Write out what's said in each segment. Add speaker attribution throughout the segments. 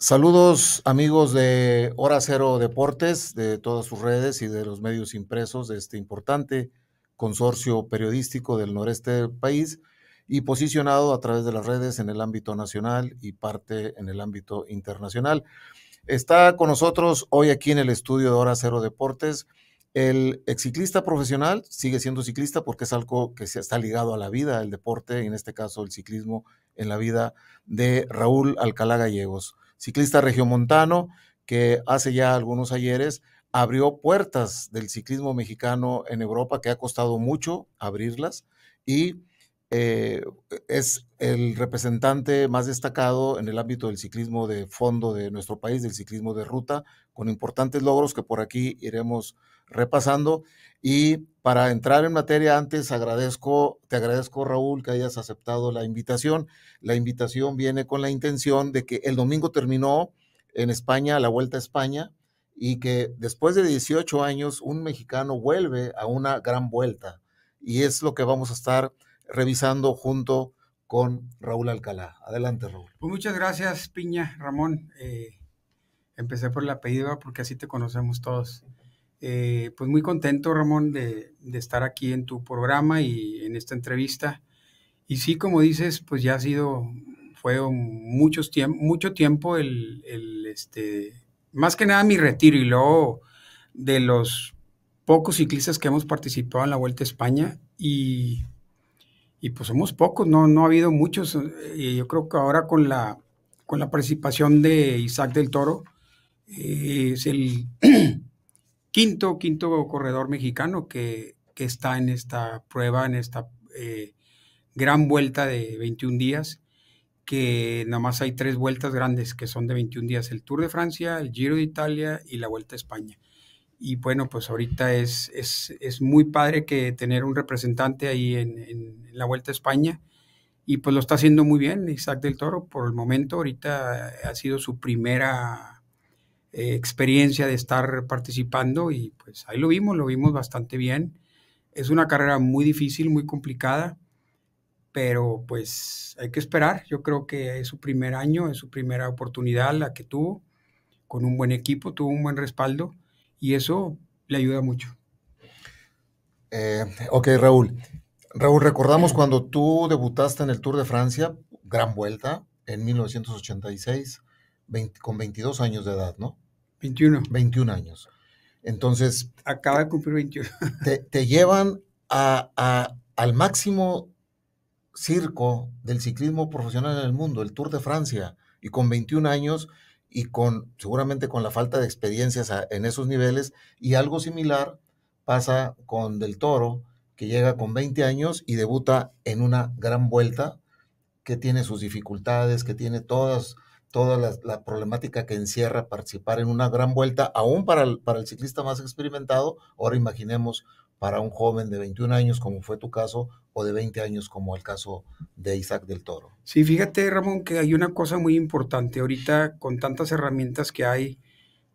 Speaker 1: Saludos amigos de Hora Cero Deportes, de todas sus redes y de los medios impresos de este importante consorcio periodístico del noreste del país y posicionado a través de las redes en el ámbito nacional y parte en el ámbito internacional. Está con nosotros hoy aquí en el estudio de Hora Cero Deportes el exciclista profesional, sigue siendo ciclista porque es algo que está ligado a la vida, el deporte y en este caso el ciclismo en la vida de Raúl Alcalá Gallegos ciclista regiomontano que hace ya algunos ayeres abrió puertas del ciclismo mexicano en Europa, que ha costado mucho abrirlas, y eh, es el representante más destacado en el ámbito del ciclismo de fondo de nuestro país, del ciclismo de ruta, con importantes logros que por aquí iremos repasando. Y para entrar en materia, antes agradezco, te agradezco Raúl que hayas aceptado la invitación. La invitación viene con la intención de que el domingo terminó en España la Vuelta a España y que después de 18 años un mexicano vuelve a una gran vuelta. Y es lo que vamos a estar revisando junto con Raúl Alcalá. Adelante, Raúl.
Speaker 2: Pues muchas gracias, Piña, Ramón. Eh, empecé por el apellido porque así te conocemos todos. Eh, pues muy contento, Ramón, de, estar aquí en tu programa y en esta entrevista. Y sí, como dices, pues ya ha sido, fue muchos tiempo mucho tiempo el, este, más que nada mi retiro y luego de los pocos ciclistas que hemos participado en la Vuelta a España y, y pues somos pocos, no, no ha habido muchos. Eh, yo creo que ahora con la, con la participación de Isaac del Toro, eh, es el... quinto, quinto corredor mexicano que, está en esta prueba, en esta eh, gran vuelta de 21 días, que nada más hay tres vueltas grandes que son de 21 días, el Tour de Francia, el Giro de Italia y la Vuelta a España. Y bueno, pues ahorita es, es, muy padre que tener un representante ahí en, en la Vuelta a España y pues lo está haciendo muy bien Isaac del Toro por el momento, ahorita ha sido su primera eh, experiencia de estar participando y pues ahí lo vimos, lo vimos bastante bien. Es una carrera muy difícil, muy complicada, pero pues hay que esperar. Yo creo que es su primer año, es su primera oportunidad la que tuvo, con un buen equipo, tuvo un buen respaldo y eso le ayuda mucho. Eh,
Speaker 1: ok, Raúl. Raúl, recordamos cuando tú debutaste en el Tour de Francia, gran vuelta, en 1986 con 22 años de edad, ¿no? 21. 21 años. Entonces... Acaba
Speaker 2: de cumplir 21.
Speaker 1: Te, llevan al máximo circo del ciclismo profesional en el mundo, el Tour de Francia, y con 21 años y con seguramente con la falta de experiencias en esos niveles, y algo similar pasa con Del Toro, que llega con 20 años y debuta en una gran vuelta que tiene sus dificultades, que tiene todas toda la, problemática que encierra participar en una gran vuelta, aún para el, ciclista más experimentado, ahora imaginemos para un joven de 21 años, como fue tu caso, o de 20 años, como el caso de Isaac del Toro.
Speaker 2: Sí, fíjate, Ramón, que hay una cosa muy importante. Ahorita, con tantas herramientas que hay,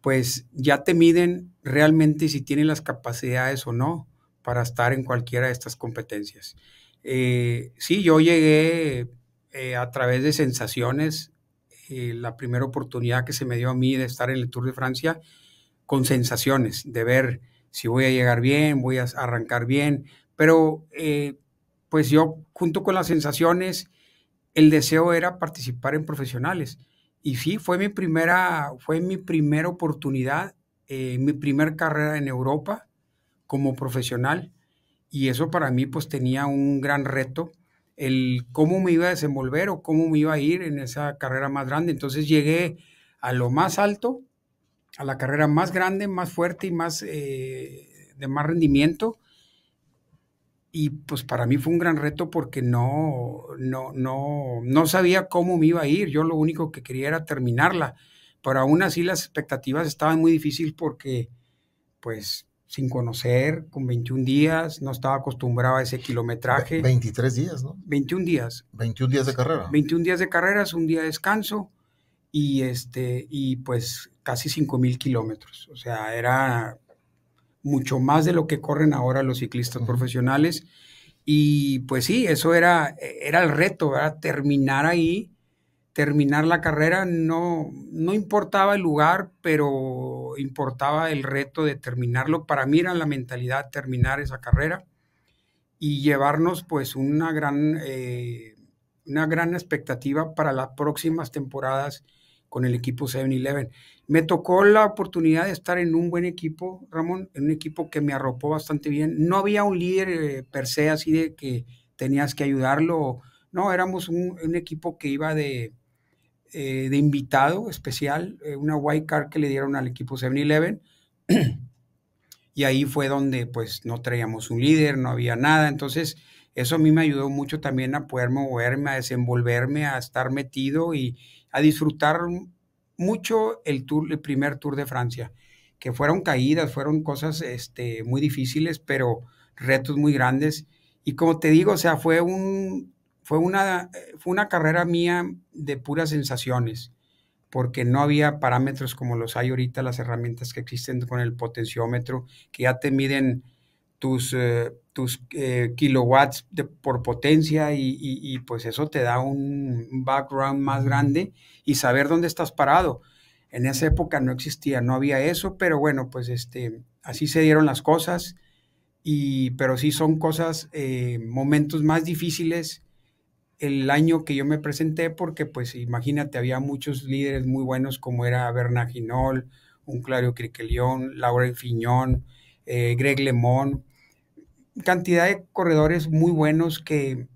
Speaker 2: pues ya te miden realmente si tienen las capacidades o no para estar en cualquiera de estas competencias. Eh, sí, yo llegué eh, a través de sensaciones eh, la primera oportunidad que se me dio a mí de estar en el Tour de Francia con sensaciones, de ver si voy a llegar bien, voy a arrancar bien, pero eh, pues yo junto con las sensaciones, el deseo era participar en profesionales. Y sí, fue mi primera, fue mi primera oportunidad, eh, mi primera carrera en Europa como profesional. Y eso para mí pues tenía un gran reto el cómo me iba a desenvolver o cómo me iba a ir en esa carrera más grande. Entonces llegué a lo más alto, a la carrera más grande, más fuerte y más eh, de más rendimiento. Y pues para mí fue un gran reto porque no, no, no, no sabía cómo me iba a ir. Yo lo único que quería era terminarla. Pero aún así las expectativas estaban muy difíciles porque pues sin conocer, con 21 días, no estaba acostumbrado a ese kilometraje. 23 días, ¿no? 21 días. 21 días de carrera. 21 días de carrera, es un día de descanso y, este, y pues casi 5 mil kilómetros. O sea, era mucho más de lo que corren ahora los ciclistas profesionales. Y pues sí, eso era, era el reto, ¿verdad? Terminar ahí terminar la carrera, no, no importaba el lugar, pero importaba el reto de terminarlo. Para mí era la mentalidad terminar esa carrera y llevarnos pues una gran, eh, una gran expectativa para las próximas temporadas con el equipo 7-Eleven. Me tocó la oportunidad de estar en un buen equipo, Ramón, en un equipo que me arropó bastante bien. No había un líder eh, per se así de que tenías que ayudarlo. No, éramos un equipo que iba de, eh, de invitado especial, eh, una white card que le dieron al equipo 7-Eleven. y ahí fue donde pues no traíamos un líder, no había nada. Entonces eso a mí me ayudó mucho también a poder moverme, a desenvolverme, a estar metido y a disfrutar mucho el, tour, el primer Tour de Francia, que fueron caídas, fueron cosas este, muy difíciles, pero retos muy grandes. Y como te digo, o sea, fue un fue una, fue una carrera mía de puras sensaciones, porque no había parámetros como los hay ahorita, las herramientas que existen con el potenciómetro, que ya te miden tus, eh, tus eh, kilowatts por potencia y, pues eso te da un background más grande y saber dónde estás parado. En esa época no existía, no había eso, pero bueno, pues este, así se dieron las cosas, y, pero sí son cosas, eh, momentos más difíciles el año que yo me presenté porque pues imagínate, había muchos líderes muy buenos como era Ginol, un Claudio Criquelión, Laura Fiñón, eh, Greg Lemón, cantidad de corredores muy buenos que,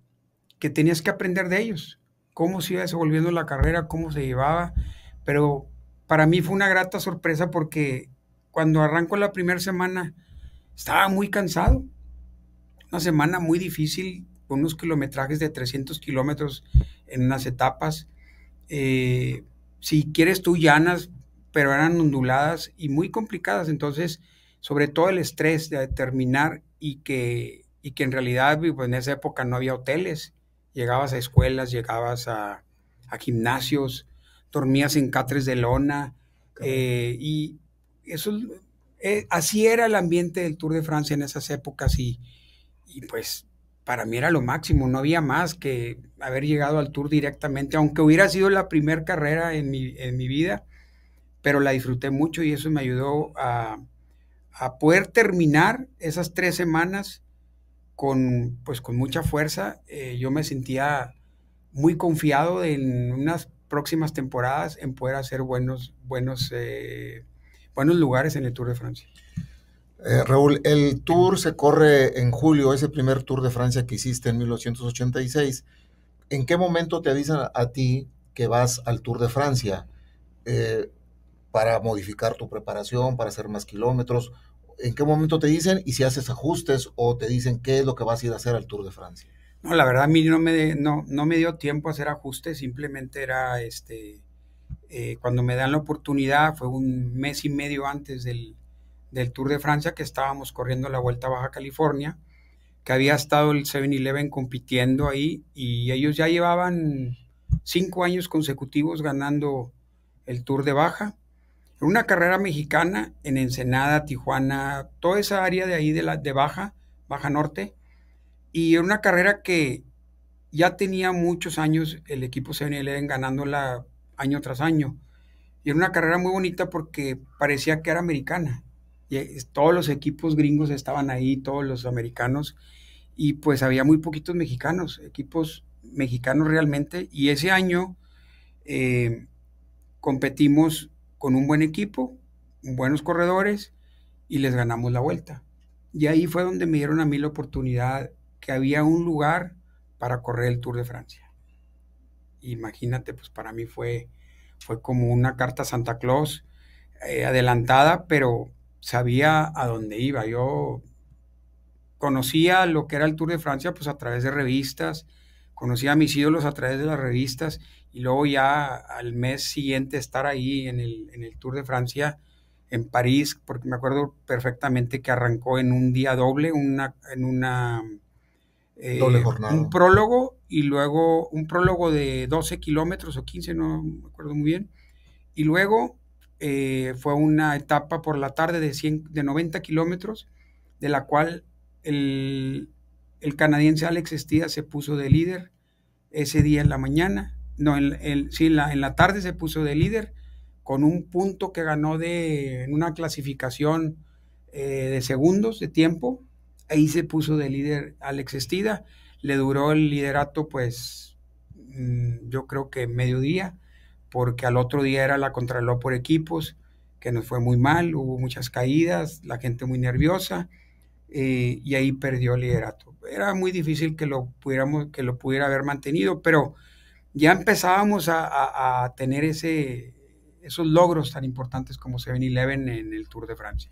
Speaker 2: que tenías que aprender de ellos, cómo se iba desenvolviendo la carrera, cómo se llevaba, pero para mí fue una grata sorpresa porque cuando arrancó la primera semana estaba muy cansado, una semana muy difícil, unos kilometrajes de 300 kilómetros en unas etapas. Eh, si quieres tú llanas, pero eran onduladas y muy complicadas. Entonces, sobre todo el estrés de terminar y que, que en realidad pues en esa época no había hoteles. Llegabas a escuelas, llegabas a, gimnasios, dormías en catres de lona. Eh, y eso, eh, así era el ambiente del Tour de Francia en esas épocas y pues para mí era lo máximo, no había más que haber llegado al Tour directamente, aunque hubiera sido la primera carrera en mi, vida, pero la disfruté mucho y eso me ayudó a, a, poder terminar esas tres semanas con, pues, con mucha fuerza. Eh, yo me sentía muy confiado en unas próximas temporadas en poder hacer buenos, buenos, eh, buenos lugares en el Tour de Francia.
Speaker 1: Eh, Raúl, el tour se corre en julio, ese primer tour de Francia que hiciste en 1986. ¿En qué momento te avisan a ti que vas al Tour de Francia eh, para modificar tu preparación, para hacer más kilómetros? ¿En qué momento te dicen y si haces ajustes o te dicen qué es lo que vas a ir a hacer al Tour de Francia?
Speaker 2: No, la verdad a mí no me, no, no me dio tiempo a hacer ajustes, simplemente era este, eh, cuando me dan la oportunidad, fue un mes y medio antes del, del Tour de Francia que estábamos corriendo la Vuelta Baja California, que había estado el 7-Eleven compitiendo ahí y ellos ya llevaban cinco años consecutivos ganando el Tour de Baja. Una carrera mexicana en Ensenada, Tijuana, toda esa área de ahí de, la, de Baja, Baja Norte. Y era una carrera que ya tenía muchos años el equipo 7-Eleven ganándola año tras año. Y era una carrera muy bonita porque parecía que era americana. Eh, todos los equipos gringos estaban ahí, todos los americanos, y pues había muy poquitos mexicanos, equipos mexicanos realmente. Y ese año eh, competimos con un buen equipo, buenos corredores, y les ganamos la vuelta. Y ahí fue donde me dieron a mí la oportunidad que había un lugar para correr el Tour de Francia. Imagínate, pues para mí fue, fue como una carta Santa Claus eh, adelantada, pero sabía a dónde iba. Yo conocía lo que era el Tour de Francia pues a través de revistas, conocía a mis ídolos a través de las revistas y luego ya al mes siguiente estar ahí en el, Tour de Francia en París, porque me acuerdo perfectamente que arrancó en un día doble, una, en una... Eh, doble jornada. Un prólogo y luego un prólogo de 12 kilómetros o 15, no me acuerdo muy bien, y luego eh, fue una etapa por la tarde de, de 90 kilómetros, de la cual el, canadiense Alex Estida se puso de líder ese día en la mañana, no, en, la, tarde se puso de líder con un punto que ganó de, en una clasificación eh, de segundos de tiempo, ahí se puso de líder Alex Estida, le duró el liderato pues mm, yo creo que mediodía, porque al otro día era la contrarreloj por equipos, que nos fue muy mal, hubo muchas caídas, la gente muy nerviosa, eh, y ahí perdió el liderato. Era muy difícil que lo, pudiéramos, que lo pudiera haber mantenido, pero ya empezábamos a, tener ese, esos logros tan importantes como 7-Eleven en el Tour de Francia.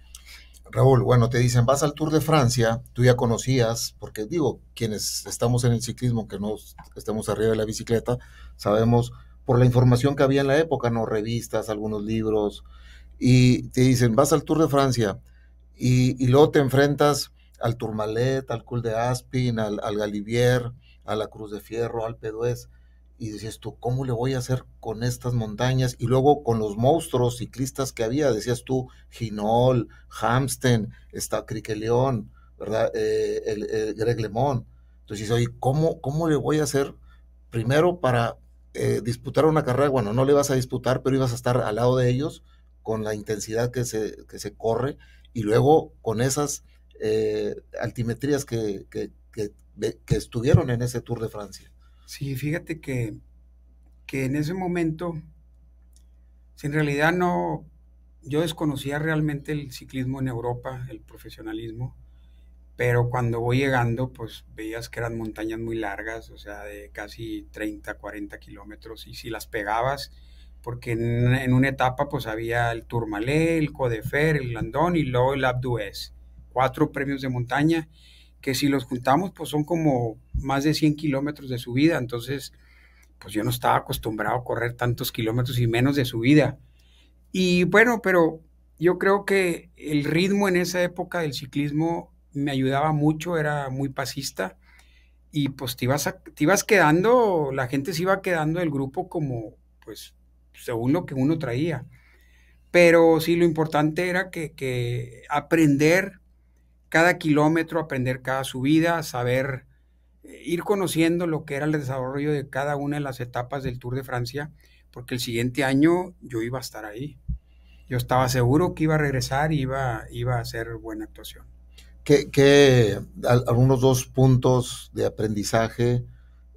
Speaker 1: Raúl, bueno, te dicen, vas al Tour de Francia, tú ya conocías, porque digo, quienes estamos en el ciclismo, que no estamos arriba de la bicicleta, sabemos por la información que había en la época, ¿no? Revistas, algunos libros, y te dicen, vas al Tour de Francia, y, luego te enfrentas al Tourmalet, al Cul de Aspin, al, Galivier, a la Cruz de Fierro, al Pedués, y decías tú, ¿cómo le voy a hacer con estas montañas? Y luego con los monstruos ciclistas que había, decías tú, Ginol, Hamsten, está Criqueleón, ¿verdad? Eh, el, Greg LeMond. Entonces, oye, ¿cómo, ¿cómo le voy a hacer primero para, eh, disputar una carrera, bueno, no le vas a disputar, pero ibas a estar al lado de ellos con la intensidad que se, se corre y luego con esas eh, altimetrías que, que, estuvieron en ese Tour de Francia.
Speaker 2: Sí, fíjate que, que en ese momento, si en realidad no, yo desconocía realmente el ciclismo en Europa, el profesionalismo. Pero cuando voy llegando, pues veías que eran montañas muy largas, o sea, de casi 30, 40 kilómetros. Y si las pegabas, porque en, una etapa pues había el Tourmalet, el Codefer, el Landón y luego el Abdues. Cuatro premios de montaña que si los juntamos pues son como más de 100 kilómetros de subida. Entonces, pues yo no estaba acostumbrado a correr tantos kilómetros y menos de subida. Y bueno, pero yo creo que el ritmo en esa época del ciclismo me ayudaba mucho, era muy pasista y pues te ibas, quedando, la gente se iba quedando del grupo como, pues, según lo que uno traía. Pero sí, lo importante era que, que aprender cada kilómetro, aprender cada subida, saber eh, ir conociendo lo que era el desarrollo de cada una de las etapas del Tour de Francia, porque el siguiente año yo iba a estar ahí. Yo estaba seguro que iba a regresar y iba, iba a hacer buena actuación
Speaker 1: que, algunos dos puntos de aprendizaje,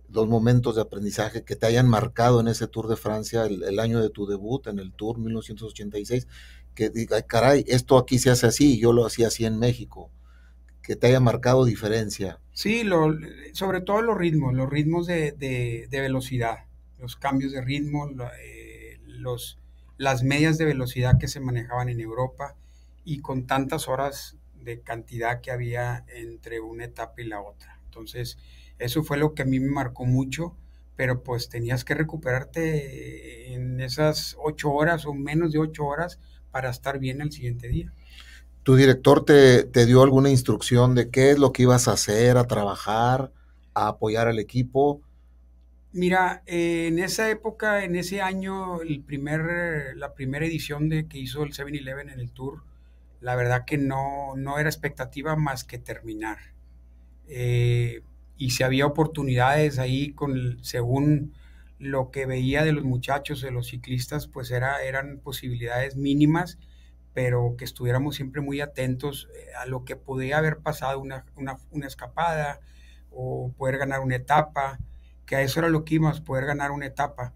Speaker 1: dos momentos de aprendizaje que te hayan marcado en ese Tour de Francia, el, año de tu debut en el Tour 1986, que diga, caray, esto aquí se hace así, yo lo hacía así en México, que te haya marcado diferencia.
Speaker 2: Sí, lo, sobre todo los ritmos, los ritmos de, de, velocidad, los cambios de ritmo, eh, los, las medias de velocidad que se manejaban en Europa y con tantas horas cantidad que había entre una etapa y la otra. Entonces, eso fue lo que a mí me marcó mucho, pero pues tenías que recuperarte eh, en esas ocho horas o menos de ocho horas para estar bien el siguiente día.
Speaker 1: ¿Tu director te, dio alguna instrucción de qué es lo que ibas a hacer, a trabajar, a apoyar al equipo?
Speaker 2: Mira, eh, en esa época, en ese año, el primer, la primera edición de, que hizo el 7-Eleven en el Tour, la verdad que no, no era expectativa más que terminar. Eh, y si había oportunidades ahí, con, según lo que veía de los muchachos, de los ciclistas, pues era, eran posibilidades mínimas, pero que estuviéramos siempre muy atentos eh, a lo que podía haber pasado una, escapada o poder ganar una etapa, que a eso era lo que íbamos, poder ganar una etapa.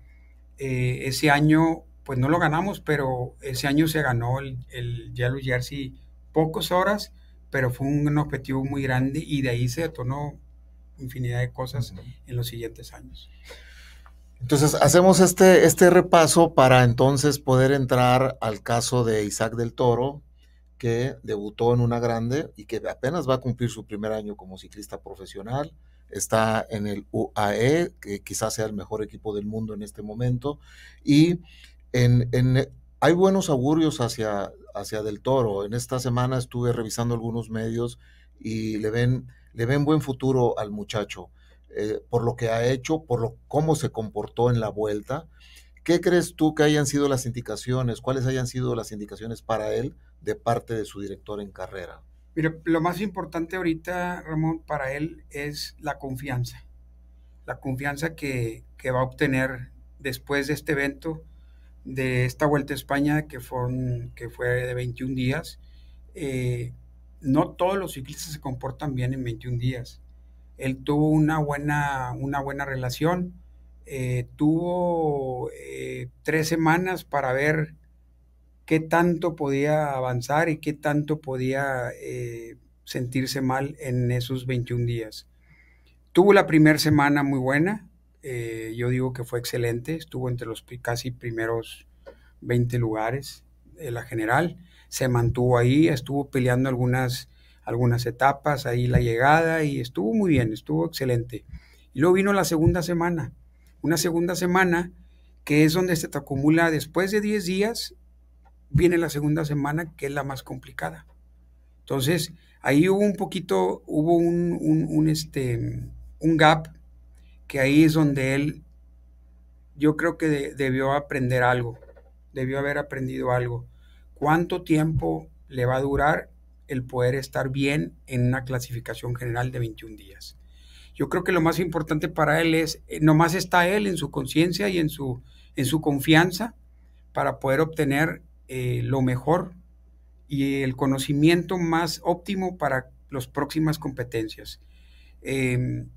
Speaker 2: Eh, ese año pues no lo ganamos, pero ese año se ganó el, el Yellow Jersey pocas horas, pero fue un objetivo muy grande y de ahí se detonó infinidad de cosas en los siguientes años.
Speaker 1: Entonces, hacemos este, este repaso para entonces poder entrar al caso de Isaac del Toro, que debutó en una grande y que apenas va a cumplir su primer año como ciclista profesional. Está en el UAE, que quizás sea el mejor equipo del mundo en este momento. Y eh, hay buenos augurios hacia, Del Toro. En esta semana estuve revisando algunos medios y le ven, le ven buen futuro al muchacho eh, por lo que ha hecho, por lo, cómo se comportó en la vuelta. ¿Qué crees tú que hayan sido las indicaciones? ¿Cuáles hayan sido las indicaciones para él de parte de su director en carrera?
Speaker 2: Mira, lo más importante ahorita, Ramón, para él es la confianza. La confianza que, que va a obtener después de este evento de esta Vuelta a España que, fue de 21 días, eh, no todos los ciclistas se comportan bien en 21 días. Él tuvo una buena, una buena relación, eh, tuvo eh, tres semanas para ver qué tanto podía avanzar y qué tanto podía sentirse mal en esos 21 días. Tuvo la primera semana muy buena, eh, yo digo que fue excelente, estuvo entre los casi primeros 20 lugares de la general, se mantuvo ahí, estuvo peleando algunas, algunas etapas, ahí la llegada y estuvo muy bien, estuvo excelente. Y luego vino la segunda semana, una segunda semana que es donde se te acumula después de 10 días, viene la segunda semana que es la más complicada. Entonces, ahí hubo un poquito, hubo un, un, un este, un gap que ahí es donde él, yo creo que debió aprender algo, debió haber aprendido algo. ¿Cuánto tiempo le va a durar el poder estar bien en una clasificación general de 21 días? Yo creo que lo más importante para él es, eh, nomás está él en su conciencia y en su, en su confianza para poder obtener eh, lo mejor y el conocimiento más óptimo para las próximas competencias. Em,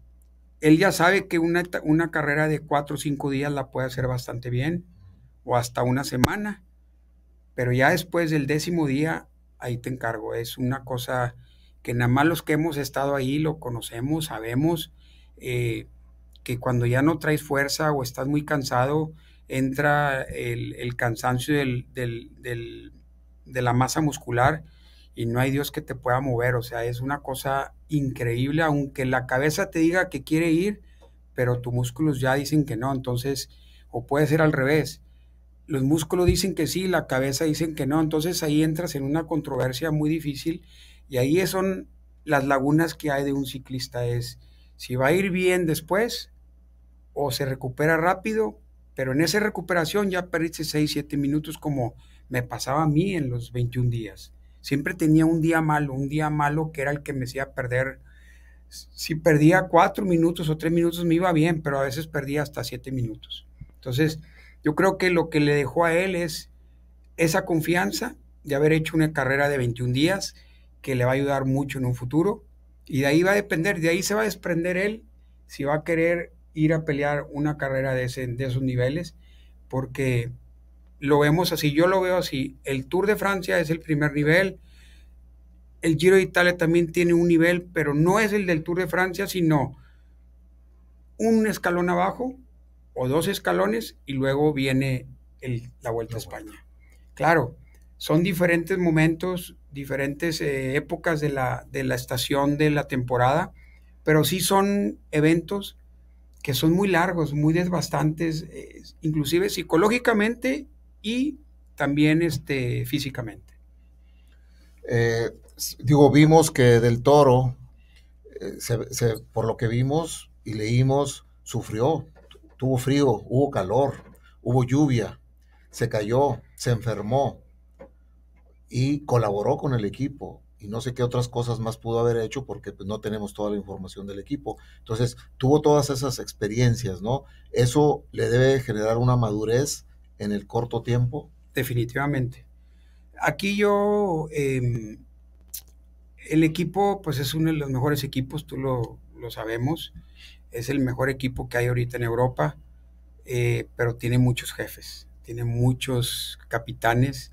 Speaker 2: él ya sabe que una, carrera de cuatro o cinco días la puede hacer bastante bien, o hasta una semana, pero ya después del décimo día, ahí te encargo, es una cosa que nada más los que hemos estado ahí lo conocemos, sabemos eh, que cuando ya no traes fuerza o estás muy cansado, entra el, cansancio de la masa muscular y no hay Dios que te pueda mover. O sea, es una cosa increíble, aunque la cabeza te diga que quiere ir, pero tus músculos ya dicen que no. Entonces, o puede ser al revés. Los músculos dicen que sí, la cabeza dicen que no. Entonces ahí entras en una controversia muy difícil y ahí son las lagunas que hay de un ciclista. Es si va a ir bien después o se recupera rápido, pero en esa recuperación ya perdiste 6, 7 minutos como me pasaba a mí en los 21 días siempre tenía un día malo, un día malo que era el que me hacía perder. Si perdía cuatro minutos o tres minutos me iba bien, pero a veces perdía hasta siete minutos. Entonces, yo creo que lo que le dejó a él es esa confianza de haber hecho una carrera de 21 días que le va a ayudar mucho en un futuro. Y de ahí va a depender, de ahí se va a desprender él si va a querer ir a pelear una carrera de, de esos niveles, porque lo vemos así, yo lo veo así. El Tour de Francia es el primer nivel, el Giro de Italia también tiene un nivel, pero no es el del Tour de Francia, sino un escalón abajo o dos escalones y luego viene la Vuelta a España. Claro, son diferentes momentos, diferentes eh, épocas de la, estación de la temporada, pero sí son eventos que son muy largos, muy desbastantes, eh, inclusive psicológicamente y también este, físicamente.
Speaker 1: Eh, digo, vimos que del toro, eh, se, por lo que vimos y leímos, sufrió, tuvo frío, hubo calor, hubo lluvia, se cayó, se enfermó y colaboró con el equipo. Y no sé qué otras cosas más pudo haber hecho porque pues, no tenemos toda la información del equipo. Entonces, tuvo todas esas experiencias, ¿no? Eso le debe generar una madurez en el corto tiempo?
Speaker 2: Definitivamente. Aquí yo, em, el equipo, pues es uno de los mejores equipos, tú lo, sabemos, es el mejor equipo que hay ahorita en Europa, eh, pero tiene muchos jefes, tiene muchos capitanes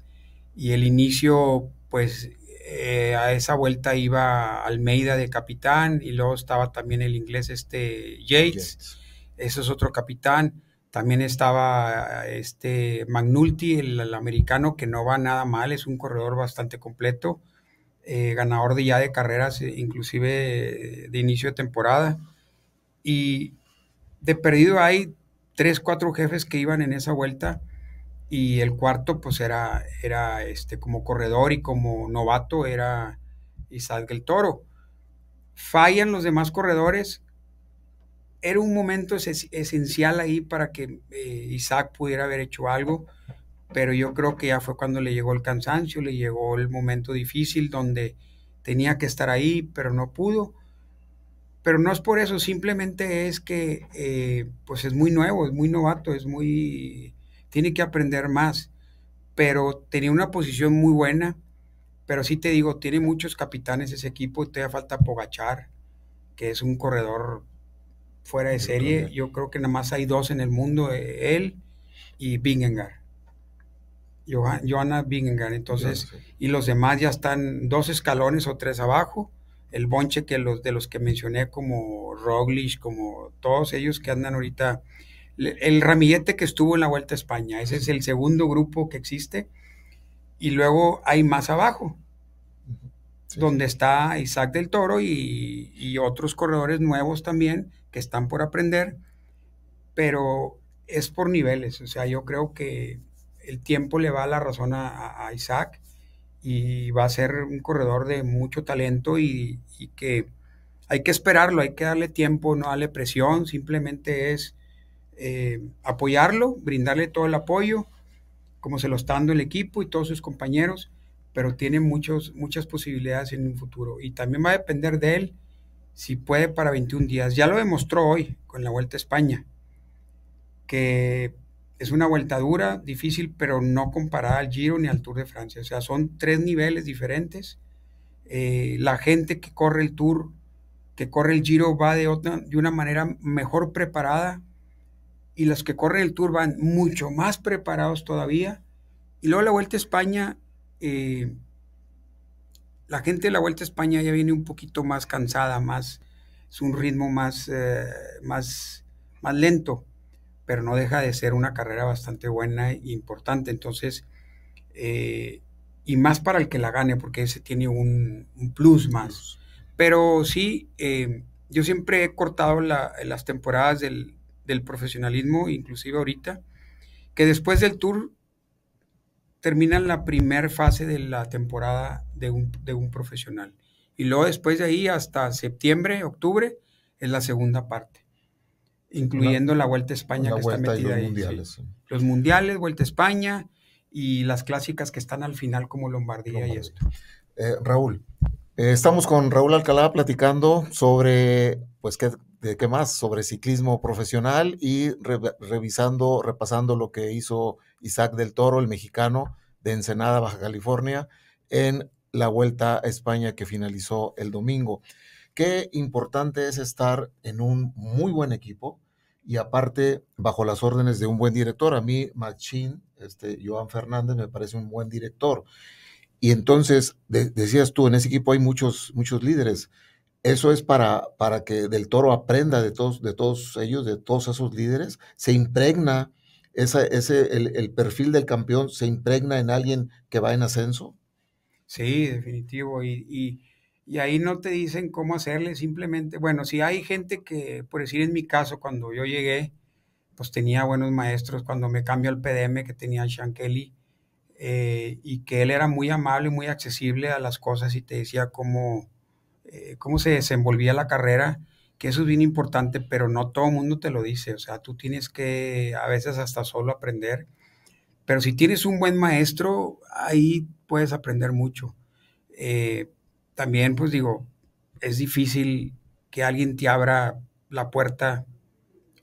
Speaker 2: y el inicio, pues eh, a esa vuelta iba Almeida de capitán y luego estaba también el inglés este Yates. eso es otro capitán también estaba este Magnulti, el, americano, que no va nada mal, es un corredor bastante completo, eh, ganador de ya de carreras, e, inclusive eh, de inicio de temporada. Y de perdido hay tres, cuatro jefes que iban en esa vuelta y el cuarto pues era, era este, como corredor y como novato era Isaac el Toro. Fallan los demás corredores, era un momento esencial ahí para que eh, Isaac pudiera haber hecho algo, pero yo creo que ya fue cuando le llegó el cansancio, le llegó el momento difícil donde tenía que estar ahí, pero no pudo. Pero no es por eso, simplemente es que eh, pues es muy nuevo, es muy novato, es muy... tiene que aprender más, pero tenía una posición muy buena, pero sí te digo, tiene muchos capitanes ese equipo, te falta Pogachar, que es un corredor fuera de serie. Yo creo que nada más hay dos en el mundo, eh, él y Bingengar. Johanna Bingengar, entonces, y los demás ya están dos escalones o tres abajo. El bonche que los de los que mencioné, como Roglic, como todos ellos que andan ahorita. El ramillete que estuvo en la Vuelta a España, ese es el segundo grupo que existe. Y luego hay más abajo, donde está Isaac del Toro y, y otros corredores nuevos también que están por aprender, pero es por niveles. O sea, yo creo que el tiempo le va a la razón a, Isaac y va a ser un corredor de mucho talento y, que hay que esperarlo, hay que darle tiempo, no darle presión, simplemente es eh, apoyarlo, brindarle todo el apoyo, como se lo está dando el equipo y todos sus compañeros, pero tiene muchos, muchas posibilidades en un futuro y también va a depender de él si puede para 21 días. Ya lo demostró hoy con la Vuelta a España, que es una vuelta dura, difícil, pero no comparada al Giro ni al Tour de Francia. O sea, son tres niveles diferentes. Eh, la gente que corre el Tour, que corre el Giro, va de, otra, de una manera mejor preparada y los que corren el Tour van mucho más preparados todavía. Y luego la Vuelta a España, eh, la gente de la Vuelta a España ya viene un poquito más cansada, más, es un ritmo más, eh, más, más lento, pero no deja de ser una carrera bastante buena e importante. Entonces, eh, y más para el que la gane, porque ese tiene un, plus más. Pero sí, eh, yo siempre he cortado las temporadas del, del profesionalismo, inclusive ahorita, que después del tour terminan la primera fase de la temporada de un, de profesional. Y luego después de ahí hasta septiembre, octubre, es la segunda parte, incluyendo la, Vuelta a España que está metida los Mundiales, Los mundiales, Vuelta a España y las clásicas que están al final como Lombardía, y esto.
Speaker 1: Eh, Raúl, eh, estamos con Raúl Alcalá platicando sobre, pues, ¿qué, de qué más? Sobre ciclismo profesional y revisando, repasando lo que hizo Isaac del Toro, el mexicano de Ensenada, Baja California, en la Vuelta a España que finalizó el domingo. Qué importante es estar en un muy buen equipo y aparte bajo las órdenes de un buen director. A mí, Machín, este, Joan Fernández, me parece un buen director. Y entonces, decías tú, en ese equipo hay muchos, muchos líderes. Eso es para, para que Del Toro aprenda de todos, de todos ellos, de todos esos líderes, se impregna ese, el, el perfil del campeón, se impregna en alguien que va en ascenso.
Speaker 2: Sí, definitivo. Y, y, ahí no te dicen cómo hacerle, simplemente, bueno, si hay gente que, por decir en mi caso, cuando yo llegué, pues tenía buenos maestros, cuando me cambió el PDM que tenía Sean Kelly, eh, y que él era muy amable, muy accesible a las cosas y te decía cómo, eh, cómo se desenvolvía la carrera, que eso es bien importante, pero no todo el mundo te lo dice, o sea, tú tienes que a veces hasta solo aprender pero si tienes un buen maestro, ahí puedes aprender mucho. Eh, también, pues digo, es difícil que alguien te abra la puerta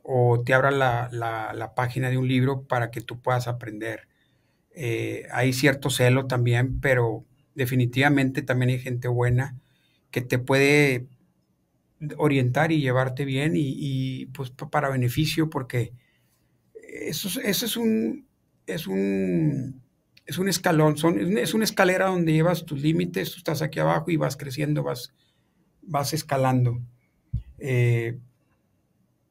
Speaker 2: o te abra la, página de un libro para que tú puedas aprender. Eh, hay cierto celo también, pero definitivamente también hay gente buena que te puede orientar y llevarte bien y, y pues para beneficio, porque eso, eso es un, es un, es un escalón, es una escalera donde llevas tus límites, tú estás aquí abajo y vas creciendo, vas, vas escalando. Eh,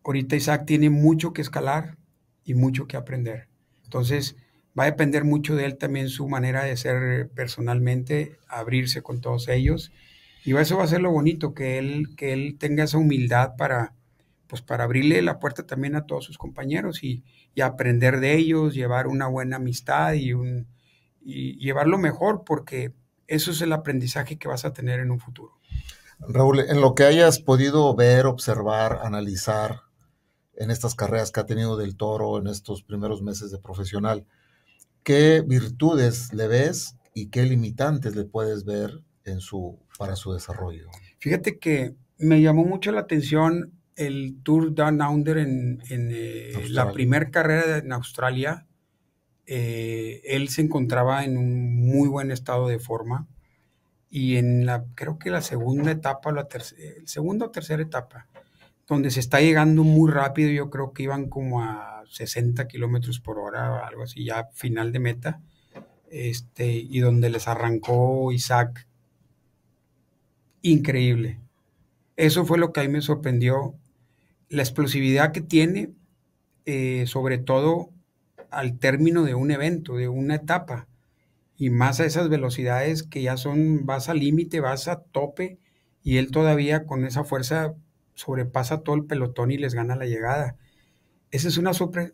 Speaker 2: ahorita Isaac tiene mucho que escalar y mucho que aprender. Entonces, va a depender mucho de él también su manera de ser personalmente, abrirse con todos ellos. Y eso va a ser lo bonito, que él, que él tenga esa humildad para, pues para abrirle la puerta también a todos sus compañeros y, aprender de ellos, llevar una buena amistad y, un, llevarlo mejor, porque eso es el aprendizaje que vas a tener en un futuro.
Speaker 1: Raúl, en lo que hayas podido ver, observar, analizar en estas carreras que ha tenido del toro en estos primeros meses de profesional, ¿qué virtudes le ves y qué limitantes le puedes ver en su, para su desarrollo?
Speaker 2: Fíjate que me llamó mucho la atención el Tour Down Under en, eh, la primera carrera en Australia. Eh, él se encontraba en un muy buen estado de forma y en la, creo que la segunda etapa, la segunda o tercera etapa, donde se está llegando muy rápido, yo creo que iban como a 60 kilómetros por hora, algo así, ya final de meta, este, y donde les arrancó Isaac. Increíble. Eso fue lo que a mí me sorprendió la explosividad que tiene, eh, sobre todo al término de un evento, de una etapa, y más a esas velocidades que ya son, vas a límite, vas a tope, y él todavía con esa fuerza sobrepasa todo el pelotón y les gana la llegada. Esa es una sorpresa,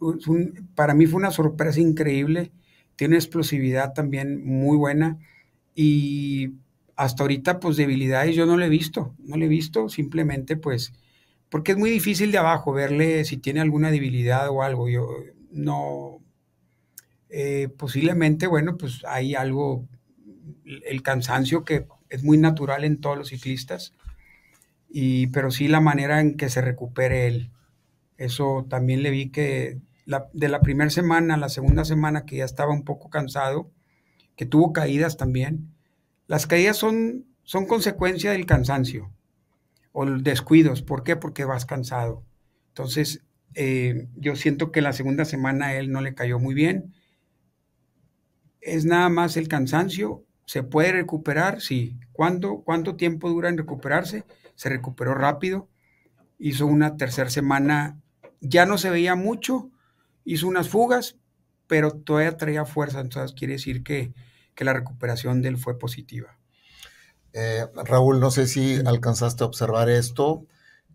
Speaker 2: para mí fue una sorpresa increíble, tiene explosividad también muy buena y hasta ahorita pues debilidades yo no le he visto, no le he visto, simplemente pues porque es muy difícil de abajo verle si tiene alguna debilidad o algo. Yo no, eh, posiblemente, bueno, pues hay algo, el cansancio que es muy natural en todos los ciclistas, y, pero sí la manera en que se recupere él. Eso también le vi que de la primera semana a la segunda semana que ya estaba un poco cansado, que tuvo caídas también. Las caídas son, son consecuencia del cansancio o descuidos. ¿Por qué? Porque vas cansado. Entonces, eh, yo siento que la segunda semana a él no le cayó muy bien. Es nada más el cansancio. ¿Se puede recuperar? Sí. ¿Cuándo, ¿Cuánto tiempo dura en recuperarse? Se recuperó rápido. Hizo una tercera semana, ya no se veía mucho, hizo unas fugas, pero todavía traía fuerza. Entonces quiere decir que, que la recuperación de él fue positiva. Eh,
Speaker 1: Raúl, no sé si alcanzaste a observar esto,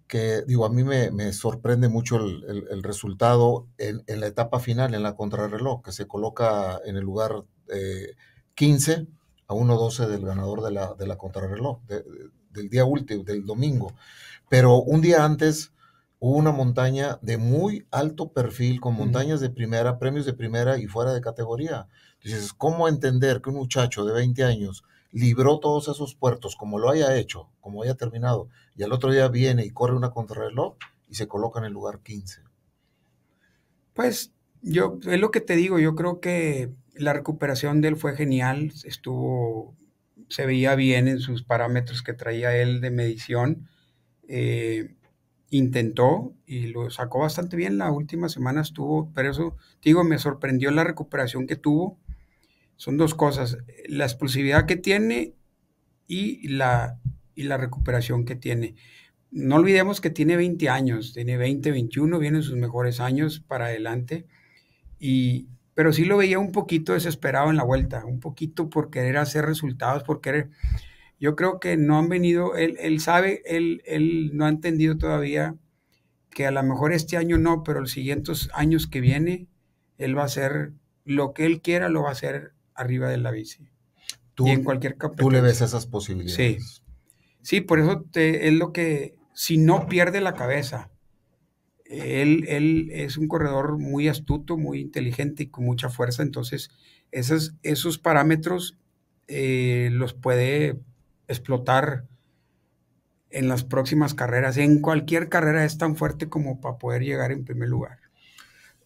Speaker 1: que digo, a mí me, sorprende mucho el, resultado en, la etapa final, en la contrarreloj, que se coloca en el lugar 15 eh, a 1.12 del ganador de la, contrarreloj, del día último, del domingo. Pero un día antes hubo una montaña de muy alto perfil, con montañas de primera, premios de primera y fuera de categoría. Entonces, ¿cómo entender que un muchacho de 20 años libró todos esos puertos, como lo haya hecho, como haya terminado, y al otro día viene y corre una contrarreloj y se coloca en el lugar 15?
Speaker 2: Pues yo, es lo que te digo, yo creo que la recuperación de él fue genial, estuvo, se veía bien en sus parámetros que traía él de medición, eh, intentó y lo sacó bastante bien, la última semana estuvo, pero eso, digo, me sorprendió la recuperación que tuvo, son dos cosas, la explosividad que tiene y la, la recuperación que tiene. No olvidemos que tiene 20 años, tiene 20, 21, vienen sus mejores años para adelante, y, pero sí lo veía un poquito desesperado en la vuelta, un poquito por querer hacer resultados, por querer... Yo creo que no han venido, él, sabe, él, él no ha entendido todavía que a lo mejor este año no, pero los siguientes años que viene, él va a hacer lo que él quiera, lo va a hacer arriba de la bici.
Speaker 1: Tú, en cualquier le ves esas posibilidades.
Speaker 2: Sí, por eso te, es lo que, si no pierde la cabeza, él, es un corredor muy astuto, muy inteligente y con mucha fuerza, entonces esos, esos parámetros eh, los puede explotar en las próximas carreras. En cualquier carrera es tan fuerte como para poder llegar en primer lugar.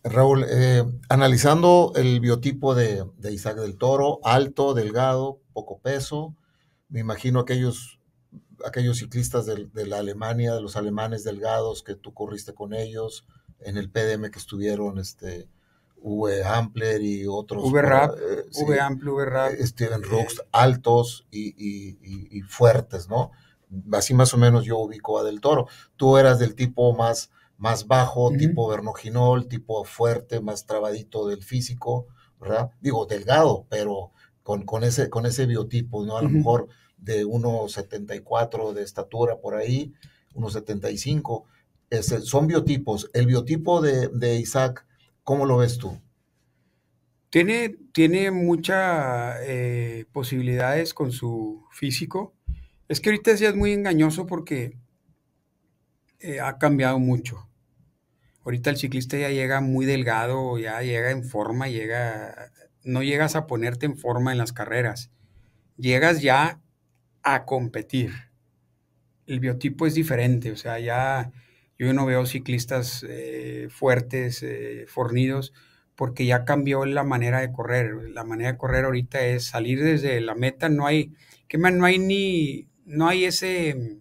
Speaker 1: Raúl, eh, analizando el biotipo de, Isaac del Toro, alto, delgado, poco peso, me imagino aquellos, aquellos ciclistas de, la Alemania, de los alemanes delgados que tú corriste con ellos, en el PDM que estuvieron este, V. Ampler y otros. V. Rap, eh, eh, Ampler, V. Rap. Steven altos y, y, fuertes, ¿no? Así más o menos yo ubico a Del Toro. Tú eras del tipo más más bajo, tipo vernoginol, tipo fuerte, más trabadito del físico, ¿verdad? Digo, delgado, pero con, con ese, con ese biotipo, ¿no? A lo mejor de 1,74 de estatura por ahí, 1,75. son biotipos. El biotipo de,
Speaker 2: Isaac, ¿cómo lo ves tú? Tiene, tiene muchas eh, posibilidades con su físico. Es que ahorita ya es muy engañoso porque eh, ha cambiado mucho. Ahorita el ciclista ya llega muy delgado, ya llega en forma, llega, no llegas a ponerte en forma en las carreras, llegas ya a competir. El biotipo es diferente, o sea, ya yo no veo ciclistas eh, fuertes, eh, fornidos, porque ya cambió la manera de correr. La manera de correr ahorita es salir desde la meta, no hay, que más, no hay ni, no hay ese...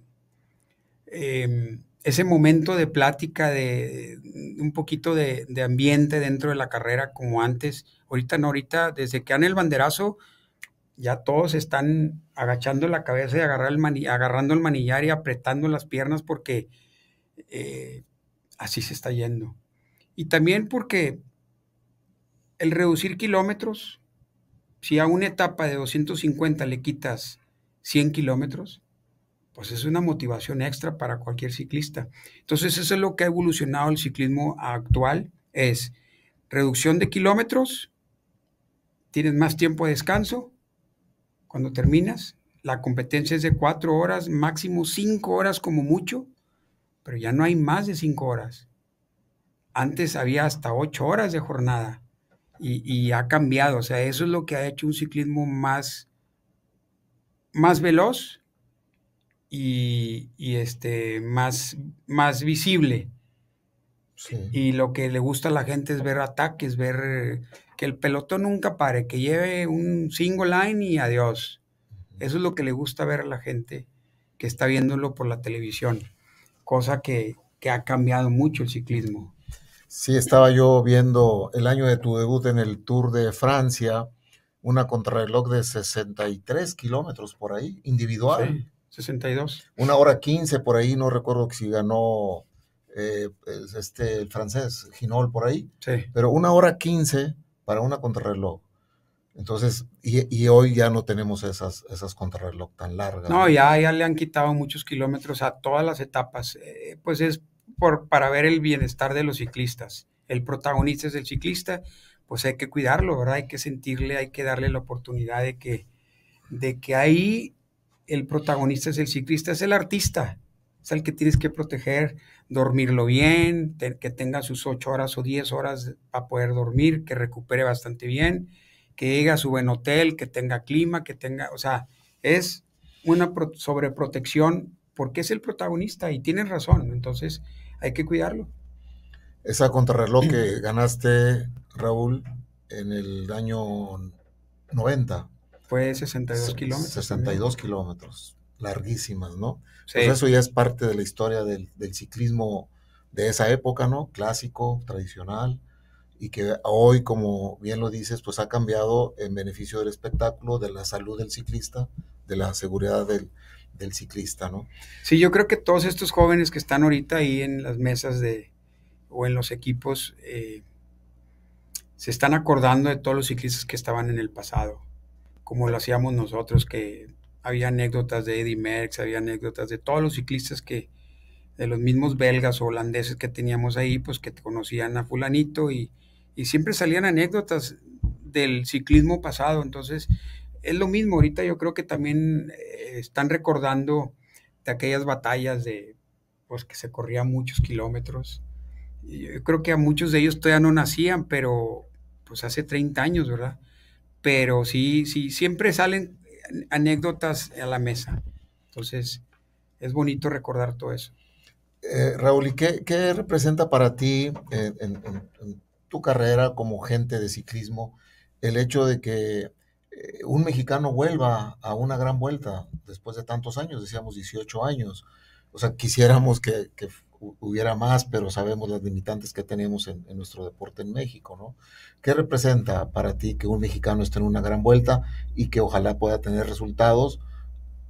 Speaker 2: Em, ese momento de plática, de, mm, un poquito de, ambiente dentro de la carrera como antes. Ahorita no, ahorita desde que han el banderazo, ya todos están agachando la cabeza y agarrando el manillar y apretando las piernas porque eh, así se está yendo. Y también porque el reducir kilómetros, si a una etapa de 250 le quitas 100 kilómetros, pues es una motivación extra para cualquier ciclista. Entonces, eso es lo que ha evolucionado el ciclismo actual, es reducción de kilómetros, tienes más tiempo de descanso cuando terminas, la competencia es de cuatro horas, máximo cinco horas como mucho, pero ya no hay más de cinco horas. Antes había hasta ocho horas de jornada y, ha cambiado, o sea, eso es lo que ha hecho un ciclismo más, más veloz, y, este, más, más visible. Y lo que le gusta a la gente es ver ataques, ver que el pelotón nunca pare, que lleve un single line y adiós. Eso es lo que le gusta ver a la gente que está viéndolo por la televisión, cosa que, que ha cambiado mucho el ciclismo. Sí, estaba
Speaker 1: yo viendo el año de tu debut en el Tour de Francia, una contrarreloj de 63 kilómetros por ahí, individual.
Speaker 2: 62.
Speaker 1: Una hora 15 por ahí, no recuerdo si ganó eh, pues, este, el francés, Ginol por ahí. Sí. Pero una hora 15 para una contrarreloj. Entonces, y, y, hoy ya no tenemos esas, esas contrarreloj tan largas. No,
Speaker 2: Ya, ya le han quitado muchos kilómetros a todas las etapas. Eh, pues es por, para ver el bienestar de los ciclistas. El protagonista es el ciclista, pues hay que cuidarlo, ¿verdad? Hay que sentirle, hay que darle la oportunidad de que, de que ahí el protagonista es el ciclista, es el artista, es el que tienes que proteger, dormirlo bien, que tenga sus ocho horas o diez horas para poder dormir, que recupere bastante bien, que llegue a su buen hotel, que tenga clima, que tenga, o sea, es una sobreprotección porque es el protagonista y tienes razón, entonces hay que cuidarlo.
Speaker 1: Esa contrarreloj que ganaste, Raúl, en el año 90,
Speaker 2: fue 62 kilómetros. 62
Speaker 1: kilómetros, larguísimas, ¿no? Pues eso ya es parte de la historia del, ciclismo de esa época, ¿no? Clásico, tradicional, y que hoy, como bien lo dices, pues ha cambiado en beneficio del espectáculo,
Speaker 2: de la salud del ciclista, de la seguridad del, ciclista, ¿no? Sí, yo creo que todos estos jóvenes que están ahorita ahí en las mesas de o en los equipos eh, se están acordando de todos los ciclistas que estaban en el pasado como lo hacíamos nosotros, que había anécdotas de Eddie Merckx, había anécdotas de todos los ciclistas que, de los mismos belgas o holandeses que teníamos ahí, pues que conocían a fulanito y, siempre salían anécdotas del ciclismo pasado, entonces es lo mismo, ahorita yo creo que también eh, están recordando de aquellas batallas de, pues que se corrían muchos kilómetros, y yo creo que a muchos de ellos todavía no nacían, pero pues hace 30 años, ¿verdad? pero sí, sí, siempre salen anécdotas a la mesa. Entonces, es bonito recordar todo eso.
Speaker 1: Eh, Raúl, ¿y qué, representa para ti eh, en, tu carrera como gente de ciclismo el hecho de que eh, un mexicano vuelva a una gran vuelta después de tantos años, decíamos 18 años? O sea, quisiéramos que hubiera más, pero sabemos las limitantes que tenemos en, nuestro deporte en México, ¿no? ¿Qué representa para ti que un mexicano esté en una gran vuelta y que ojalá pueda tener resultados,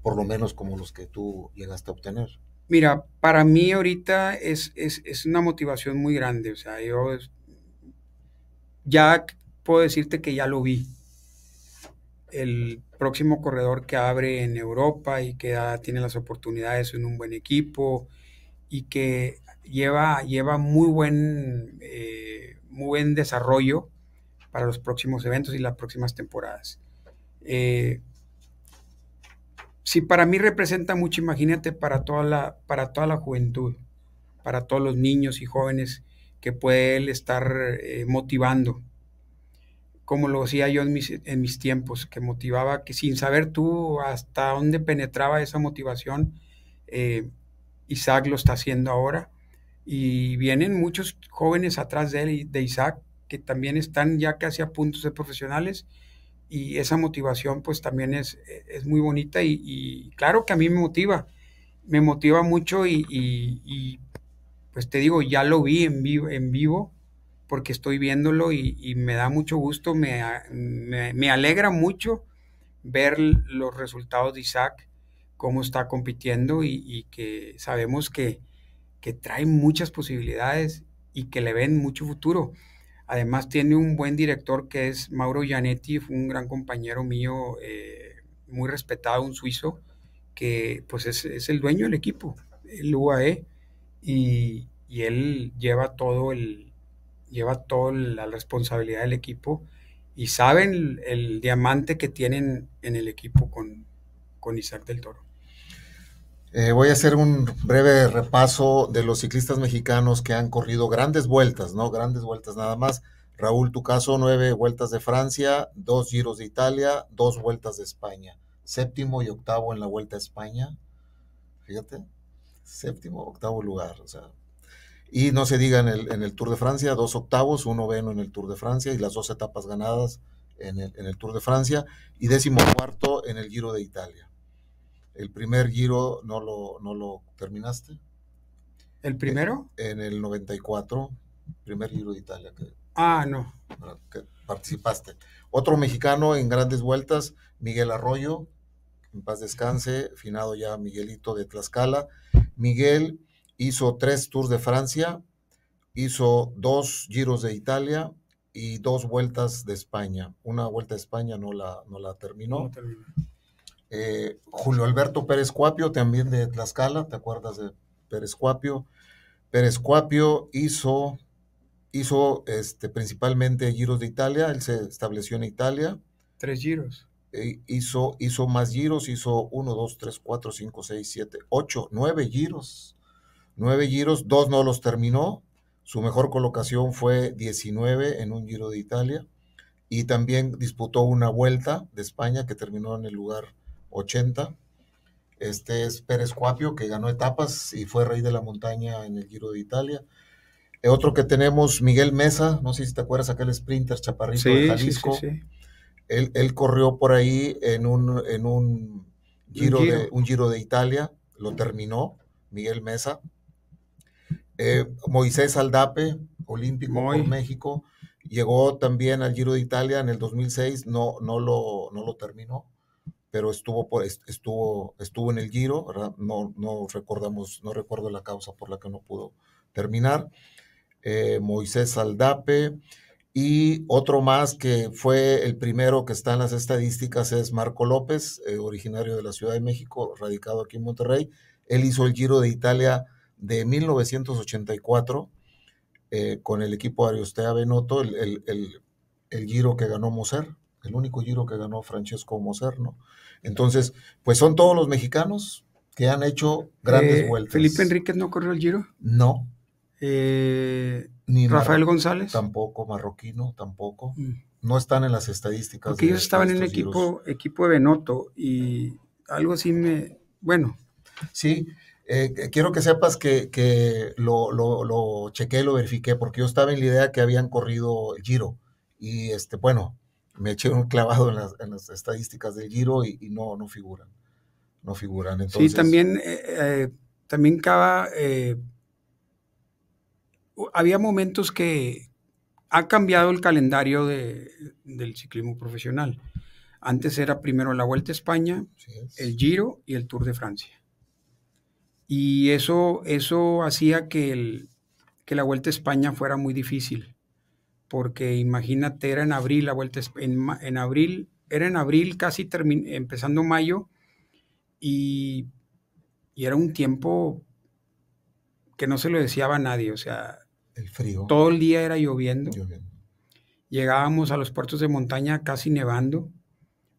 Speaker 1: por lo menos como los que tú llegaste a obtener?
Speaker 2: Mira, para mí ahorita es, es, es una motivación muy grande, o sea, yo ya puedo decirte que ya lo vi. El próximo corredor que abre en Europa y que tiene las oportunidades en un buen equipo, y que lleva, lleva muy, buen, eh, muy buen desarrollo para los próximos eventos y las próximas temporadas. Eh, si para mí representa mucho, imagínate para toda, la, para toda la juventud, para todos los niños y jóvenes que puede él estar eh, motivando, como lo hacía yo en mis, tiempos, que motivaba, que sin saber tú hasta dónde penetraba esa motivación, eh, Isaac lo está haciendo ahora. Y vienen muchos jóvenes atrás de él, de Isaac, que también están ya casi a puntos de profesionales. Y esa motivación pues también es, es muy bonita y, claro que a mí me motiva. Me motiva mucho y, pues te digo, ya lo vi en vivo, en vivo porque estoy viéndolo y, me da mucho gusto, me alegra mucho ver los resultados de Isaac cómo está compitiendo y, que sabemos que, que, trae muchas posibilidades y que le ven mucho futuro. Además tiene un buen director que es Mauro Gianetti, fue un gran compañero mío, eh, muy respetado, un suizo, que pues es, el dueño del equipo, el UAE, y, él lleva todo el lleva toda la responsabilidad del equipo y saben el, diamante que tienen en el equipo con, con Isaac del Toro.
Speaker 1: Eh, voy a hacer un breve repaso de los ciclistas mexicanos que han corrido grandes vueltas, ¿no? Grandes vueltas nada más. Raúl, tu caso, nueve vueltas de Francia, dos giros de Italia, dos vueltas de España. Séptimo y octavo en la Vuelta a España. Fíjate, séptimo, octavo lugar. Y no se diga en el, Tour de Francia, dos octavos, un noveno en el Tour de Francia y las dos etapas ganadas en el, en el Tour de Francia y décimo cuarto en el Giro de Italia. ¿El primer giro no lo, no lo terminaste? ¿El primero? Eh, en, el 94, primer giro de Italia. Que, ah, no. participaste. Otro mexicano en grandes vueltas, Miguel Arroyo, en paz descanse, finado ya Miguelito de Tlaxcala. Miguel hizo tres Tours de Francia, hizo dos Giros de Italia y dos vueltas de España. Una vuelta de España no la, no la terminó. terminó. Eh, Julio Alberto Pérez Cuapio, también de Tlaxcala, ¿te acuerdas de Pérez Cuapio? Pérez Cuapio hizo, hizo este, principalmente giros de Italia, él se estableció en Italia. Tres giros. Eh, hizo, hizo más giros, hizo uno, dos, tres, cuatro, cinco, seis, siete, ocho, nueve giros. Nueve giros, dos no los terminó. Su mejor colocación fue 19 en un giro de Italia. Y también disputó una vuelta de España que terminó en el lugar 80. Este es Pérez Cuapio, que ganó etapas y fue rey de la montaña en el Giro de Italia. Eh, otro que tenemos, Miguel Mesa, no sé si te acuerdas, aquel sprinter chaparrito de Jalisco. él, corrió por ahí en un, en un, giro, De, Italia, lo terminó, Miguel Mesa. Eh, Moisés Aldape, olímpico de México, llegó también al Giro de Italia en el 2006, no, no, lo, no lo terminó pero estuvo, estuvo, estuvo en el Giro, No, no, recordamos, no recuerdo la causa por la que no pudo terminar. Eh, Moisés Aldape, y otro más que fue el primero que está en las estadísticas es Marco López, eh, originario de la Ciudad de México, radicado aquí en Monterrey. Él hizo el Giro de Italia de 1984 eh, con el equipo Ariostea Benotto, el, el, el Giro que ganó Moser, el único giro que ganó Francesco Moser, Entonces, pues son todos los mexicanos que han hecho grandes eh, vueltas. ¿Felipe Enríquez no corrió el giro? No. Eh, Ni Rafael González.
Speaker 2: Tampoco, Marroquino, tampoco. Mm.
Speaker 1: No están en las estadísticas. Porque ellos estaban en el equipo,
Speaker 2: equipo de Benoto y algo así me... Bueno. Sí, eh,
Speaker 1: quiero que sepas que, lo, lo, chequé, lo verifiqué, porque yo estaba en la idea que habían corrido el giro. Y este, bueno, me eché un clavado en las, estadísticas
Speaker 2: del Giro y,
Speaker 1: no, no figuran. No figuran. Entonces, sí, también, eh,
Speaker 2: eh también cada... Eh, había momentos que ha cambiado el calendario de, del ciclismo profesional. Antes era primero la Vuelta a España, el Giro y el Tour de Francia. Y eso, eso hacía que, el, que la Vuelta a España fuera muy difícil porque imagínate, era en abril la vuelta, en, abril, era en abril casi empezando mayo y, era un tiempo que no se lo deseaba a nadie, o sea, Todo el día era lloviendo. Llegábamos a los puertos de montaña casi nevando.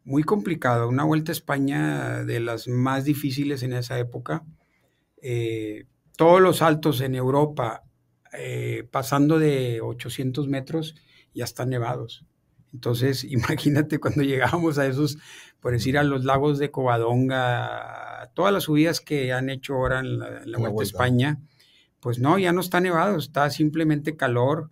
Speaker 2: Muy complicado, una vuelta a España de las más difíciles en esa época. Eh, todos los altos en Europa, eh, pasando de 800 metros ya están nevados. Entonces, imagínate cuando llegábamos a esos, por decir, a los lagos de Covadonga, todas las subidas que han hecho ahora en la, España, pues no, ya no está nevado, está simplemente calor,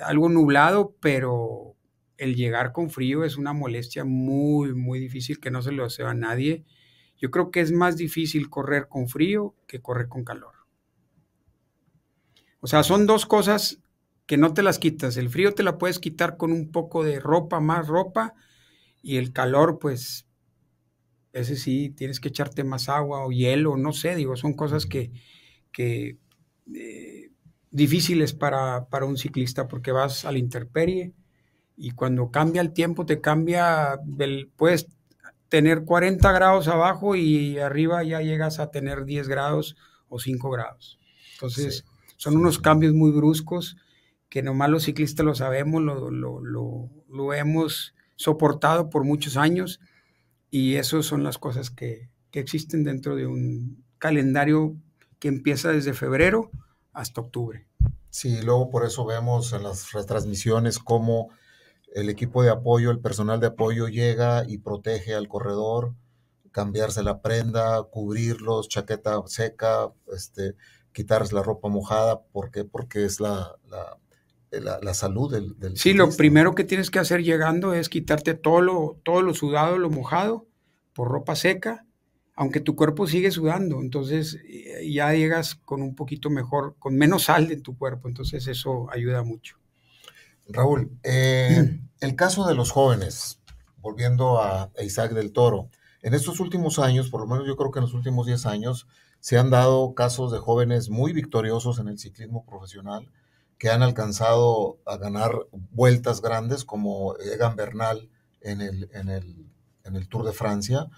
Speaker 2: algo nublado, pero el llegar con frío es una molestia muy, muy difícil que no se lo hace a nadie. Yo creo que es más difícil correr con frío que correr con calor. O sea, son dos cosas que no te las quitas. El frío te la puedes quitar con un poco de ropa, más ropa, y el calor, pues, ese sí, tienes que echarte más agua o hielo, no sé, digo, son cosas que, eh, difíciles para, un ciclista porque vas a la intemperie y cuando cambia el tiempo te cambia, puedes tener 40 grados abajo y arriba ya llegas a tener 10 grados o 5 grados. Entonces, son unos cambios muy bruscos que nomás los ciclistas lo sabemos, lo, hemos soportado por muchos años y esas son las cosas que, que existen dentro de un calendario que empieza desde febrero hasta octubre.
Speaker 1: Sí, luego por eso vemos en las retransmisiones cómo el equipo de apoyo, el personal de apoyo llega y protege al corredor, cambiarse la prenda, cubrirlos, chaqueta seca, este, quitarles la ropa mojada. ¿Por qué? Porque es la, la, eh, la, salud
Speaker 2: del, del Sí, lo primero que tienes que hacer llegando es quitarte todo lo, todo lo sudado, lo mojado, por ropa seca, aunque tu cuerpo sigue sudando. Entonces eh, ya llegas con un poquito mejor, con menos sal en tu cuerpo. Entonces eso ayuda mucho. Raúl, eh, el caso de los jóvenes, volviendo a Isaac
Speaker 1: del Toro, en estos últimos años, por lo menos yo creo que en los últimos 10 años, se han dado casos de jóvenes muy victoriosos en el ciclismo profesional que han alcanzado a ganar vueltas grandes como Egan Bernal en el, en el, Tour de Francia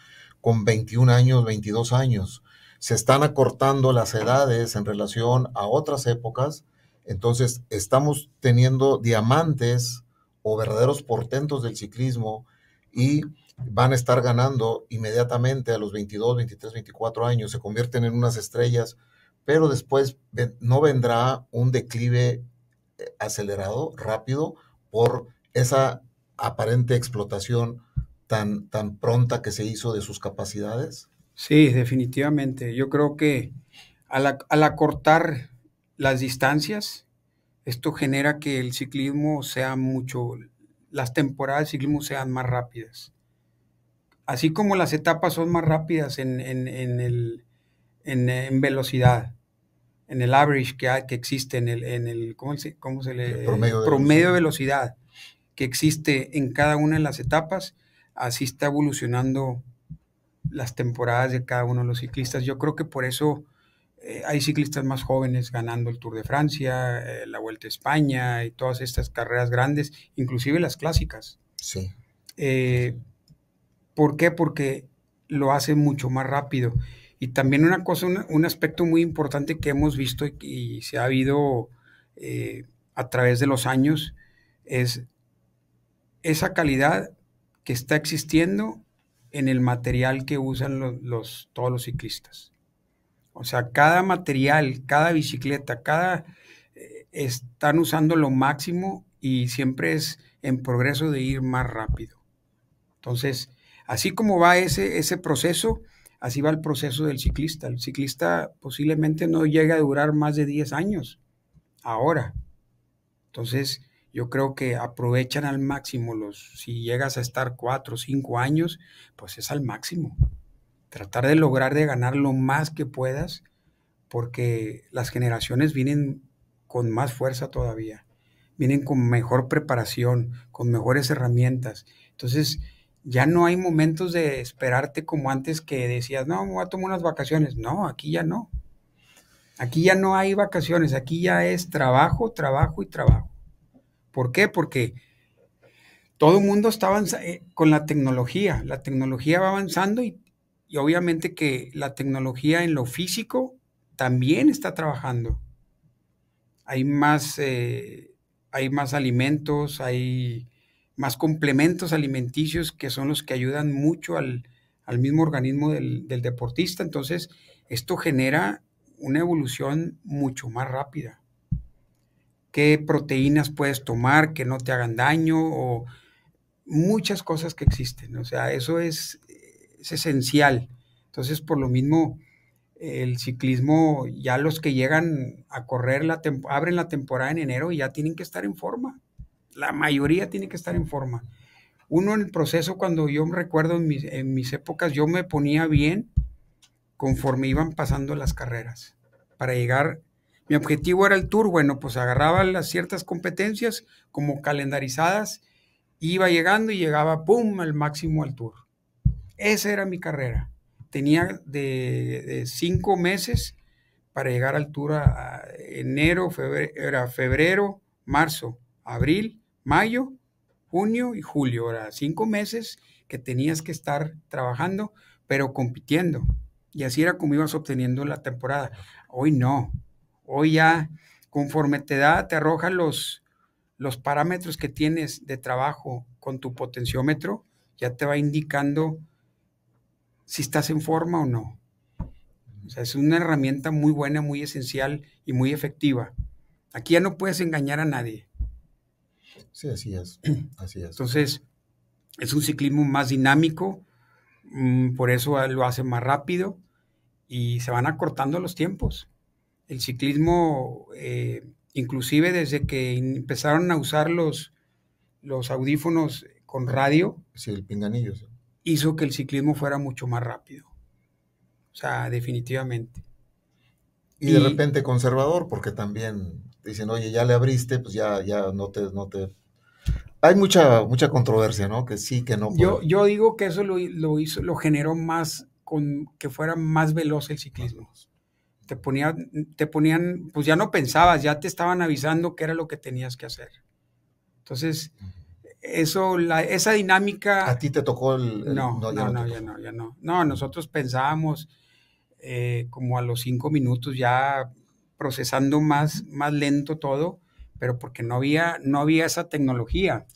Speaker 1: con 21 años, 22 años. Se están acortando las edades en relación a otras épocas. Entonces, estamos teniendo diamantes o verdaderos portentos del ciclismo y van a estar ganando inmediatamente a los 22, 23, 24 años, se convierten en unas estrellas, pero después no vendrá un declive eh, acelerado, rápido, por esa aparente explotación tan, tan pronta
Speaker 2: que se hizo de sus capacidades? Sí, definitivamente. Yo creo que al, al acortar las distancias, esto genera que el ciclismo sea mucho, las temporadas de ciclismo sean más rápidas así como las etapas son más rápidas en, el, en velocidad, en el average que, que existe, en el, en el, ¿cómo se, le, promedio, de, velocidad. que existe en cada una de las etapas, así está evolucionando las temporadas de cada uno de los ciclistas. Yo creo que por eso eh, hay ciclistas más jóvenes ganando el Tour de Francia, eh, la Vuelta a España y todas estas carreras grandes, inclusive las clásicas. Sí. Eh, ¿Por qué? Porque lo hace mucho más rápido. Y también una cosa, un, aspecto muy importante que hemos visto y, se ha habido eh, a través de los años es esa calidad que está existiendo en el material que usan los, todos los ciclistas. O sea, cada material, cada bicicleta, cada... Eh, están usando lo máximo y siempre es en progreso de ir más rápido. Entonces, Así como va ese, ese proceso, así va el proceso del ciclista. El ciclista posiblemente no llega a durar más de 10 años ahora. Entonces, yo creo que aprovechan al máximo los, si llegas a estar 4 o 5 años, pues es al máximo. Tratar de lograr de ganar lo más que puedas, porque las generaciones vienen con más fuerza todavía, vienen con mejor preparación, con mejores herramientas. Entonces, ya no hay momentos de esperarte como antes que decías, no, voy a tomar unas vacaciones. No, aquí ya no. Aquí ya no hay vacaciones, aquí ya es trabajo, trabajo y trabajo. ¿Por qué? Porque todo el mundo está avanzando eh, con la tecnología. La tecnología va avanzando y, obviamente que la tecnología en lo físico también está trabajando. Hay más, eh, hay más alimentos, hay más complementos alimenticios que son los que ayudan mucho al, mismo organismo del, del, deportista. Entonces, esto genera una evolución mucho más rápida. ¿Qué proteínas puedes tomar que no te hagan daño? O muchas cosas que existen. O sea, eso es, es esencial. Entonces, por lo mismo, el ciclismo, ya los que llegan a correr, la abren la temporada en enero y ya tienen que estar en forma la mayoría tiene que estar en forma. Uno en el proceso, cuando yo recuerdo en mis, en mis épocas, yo me ponía bien conforme iban pasando las carreras para llegar. Mi objetivo era el tour, bueno, pues agarraba las ciertas competencias como calendarizadas, iba llegando y llegaba, ¡pum!, al máximo al tour. Esa era mi carrera. Tenía de, cinco meses para llegar al tour a, a enero, era febrero, marzo, abril mayo, junio y julio, ahora cinco meses que tenías que estar trabajando, pero compitiendo. Y así era como ibas obteniendo la temporada. Hoy no. Hoy ya, conforme te da, te arroja los, los parámetros que tienes de trabajo con tu potenciómetro, ya te va indicando si estás en forma o no. O sea, es una herramienta muy buena, muy esencial y muy efectiva. Aquí ya no puedes engañar a nadie. Sí, así es. Así Entonces, es un ciclismo más dinámico, mm, por eso lo hace más rápido y se van acortando los tiempos. El ciclismo, eh, inclusive desde que empezaron a usar los, los audífonos con radio, hizo que el ciclismo fuera mucho más rápido. O sea, definitivamente. Y, de
Speaker 1: repente conservador, porque también dicen, oye, ya le abriste, pues ya, ya no te, no te hay mucha, mucha controversia, ¿no? Que sí, que no. Yo, pues.
Speaker 2: yo digo que eso lo, lo, hizo, lo generó más con que fuera más veloz el ciclismo. Te ponían, te ponían, pues ya no pensabas, ya te estaban avisando qué era lo que tenías que hacer. Entonces, eso, la, esa dinámica. ¿A ti te tocó el.? no, no, ya no, ya no, no. nosotros pensábamos eh, como a los cinco minutos ya procesando más, más lento todo pero porque no había, no había esa tecnología.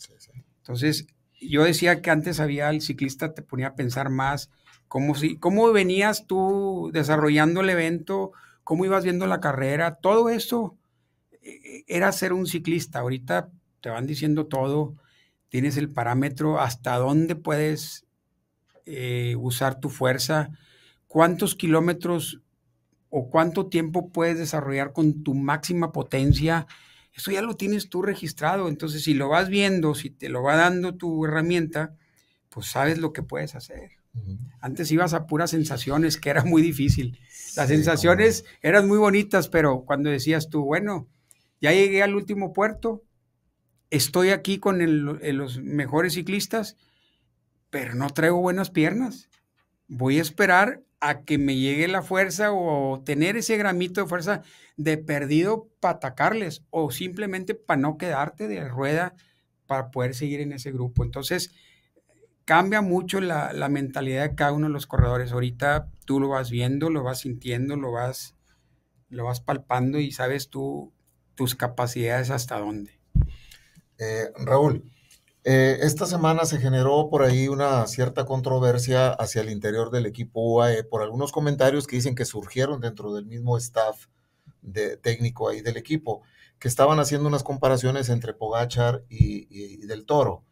Speaker 2: Entonces, yo decía que antes había, el ciclista te ponía a pensar más cómo, si, venías tú desarrollando el evento, cómo ibas viendo la carrera, todo eso eh, era ser un ciclista. Ahorita te van diciendo todo, tienes el parámetro, hasta dónde puedes eh, usar tu fuerza, cuántos kilómetros o cuánto tiempo puedes desarrollar con tu máxima potencia eso ya lo tienes tú registrado, entonces si lo vas viendo, si te lo va dando tu herramienta, pues sabes lo que puedes hacer. Antes ibas a puras sensaciones, que era muy difícil. Las sensaciones eran muy bonitas, pero cuando decías tú, bueno, ya llegué al último puerto, estoy aquí con eh, los mejores ciclistas, pero no traigo buenas piernas. Voy a esperar a que me llegue la fuerza o tener ese gramito de fuerza de perdido para atacarles o simplemente para no quedarte de rueda para poder seguir en ese grupo. Entonces, cambia mucho la, mentalidad de cada uno de los corredores. Ahorita tú lo vas viendo, lo vas sintiendo, lo vas, lo vas palpando y sabes tú tus capacidades hasta dónde.
Speaker 1: Eh, Raúl, eh, esta semana se generó por ahí una cierta controversia hacia el interior del equipo UAE por algunos comentarios que dicen que surgieron dentro del mismo staff técnico ahí del equipo, que estaban haciendo unas comparaciones entre Pogachar y, Del Toro.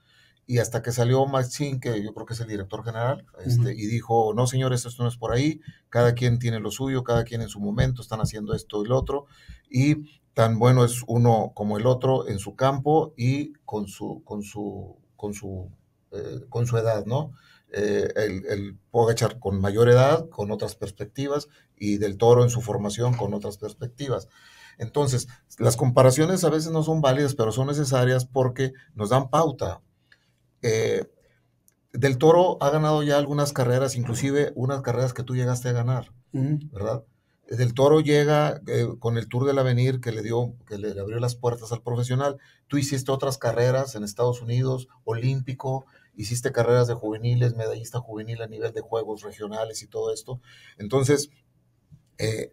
Speaker 1: Y hasta que salió Maxín, que yo creo que es el director general, este, y dijo, no señores, esto no es por ahí, cada quien tiene lo suyo, cada quien en su momento, están haciendo esto y lo otro, y tan bueno es uno como el otro en su campo y con su, con su, con su, eh, con su edad, ¿no? Eh, el, el Pogachar con mayor edad, con otras perspectivas, y del toro en su formación con otras perspectivas. Entonces, las comparaciones a veces no son válidas, pero son necesarias porque nos dan pauta. Eh, del Toro ha ganado ya algunas carreras, inclusive unas carreras que tú llegaste a ganar, ¿verdad? Del Toro llega eh, con el Tour del Avenir que le dio, que le, abrió las puertas al profesional. Tú hiciste otras carreras en Estados Unidos, olímpico, hiciste carreras de juveniles, medallista juvenil a nivel de juegos regionales y todo esto. Entonces, eh,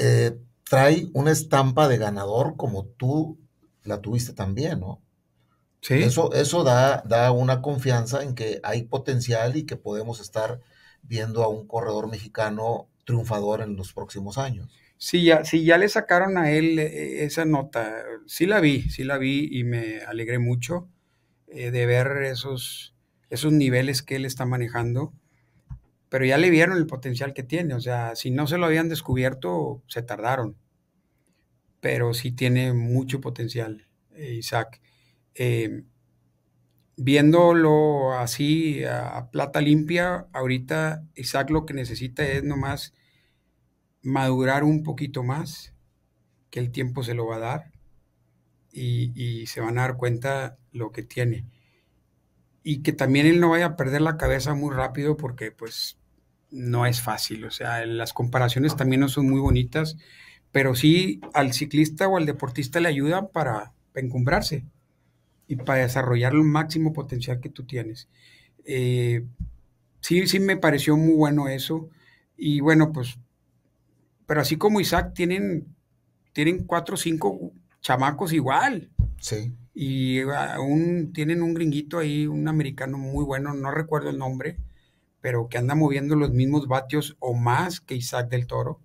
Speaker 1: eh, trae una estampa de ganador como tú la tuviste también, ¿no? Sí. Eso, eso da, da una confianza en que hay potencial y que
Speaker 2: podemos estar viendo a un corredor mexicano triunfador en los próximos años. Sí, ya, ya le sacaron a él eh, esa nota. Sí la vi, sí la vi y me alegré mucho de ver esos, esos niveles que él está manejando pero ya le vieron el potencial que tiene. O sea, si no se lo habían descubierto, se tardaron. Pero sí tiene mucho potencial, eh, Isaac. Eh, viéndolo así a, plata limpia, ahorita Isaac lo que necesita es nomás madurar un poquito más, que el tiempo se lo va a dar y, y se van a dar cuenta lo que tiene. Y que también él no vaya a perder la cabeza muy rápido porque pues no es fácil. O sea, las comparaciones también no son muy bonitas, pero sí al ciclista o al deportista le ayudan para encumbrarse y para desarrollar el máximo potencial que tú tienes. Eh, sí, sí me pareció muy bueno eso. Y bueno, pues, pero así como Isaac, tienen, tienen cuatro o cinco chamacos igual. Sí. Y ah, tienen un gringuito ahí, un americano muy bueno, no recuerdo el nombre, pero que anda moviendo los mismos vatios o más que Isaac del Toro.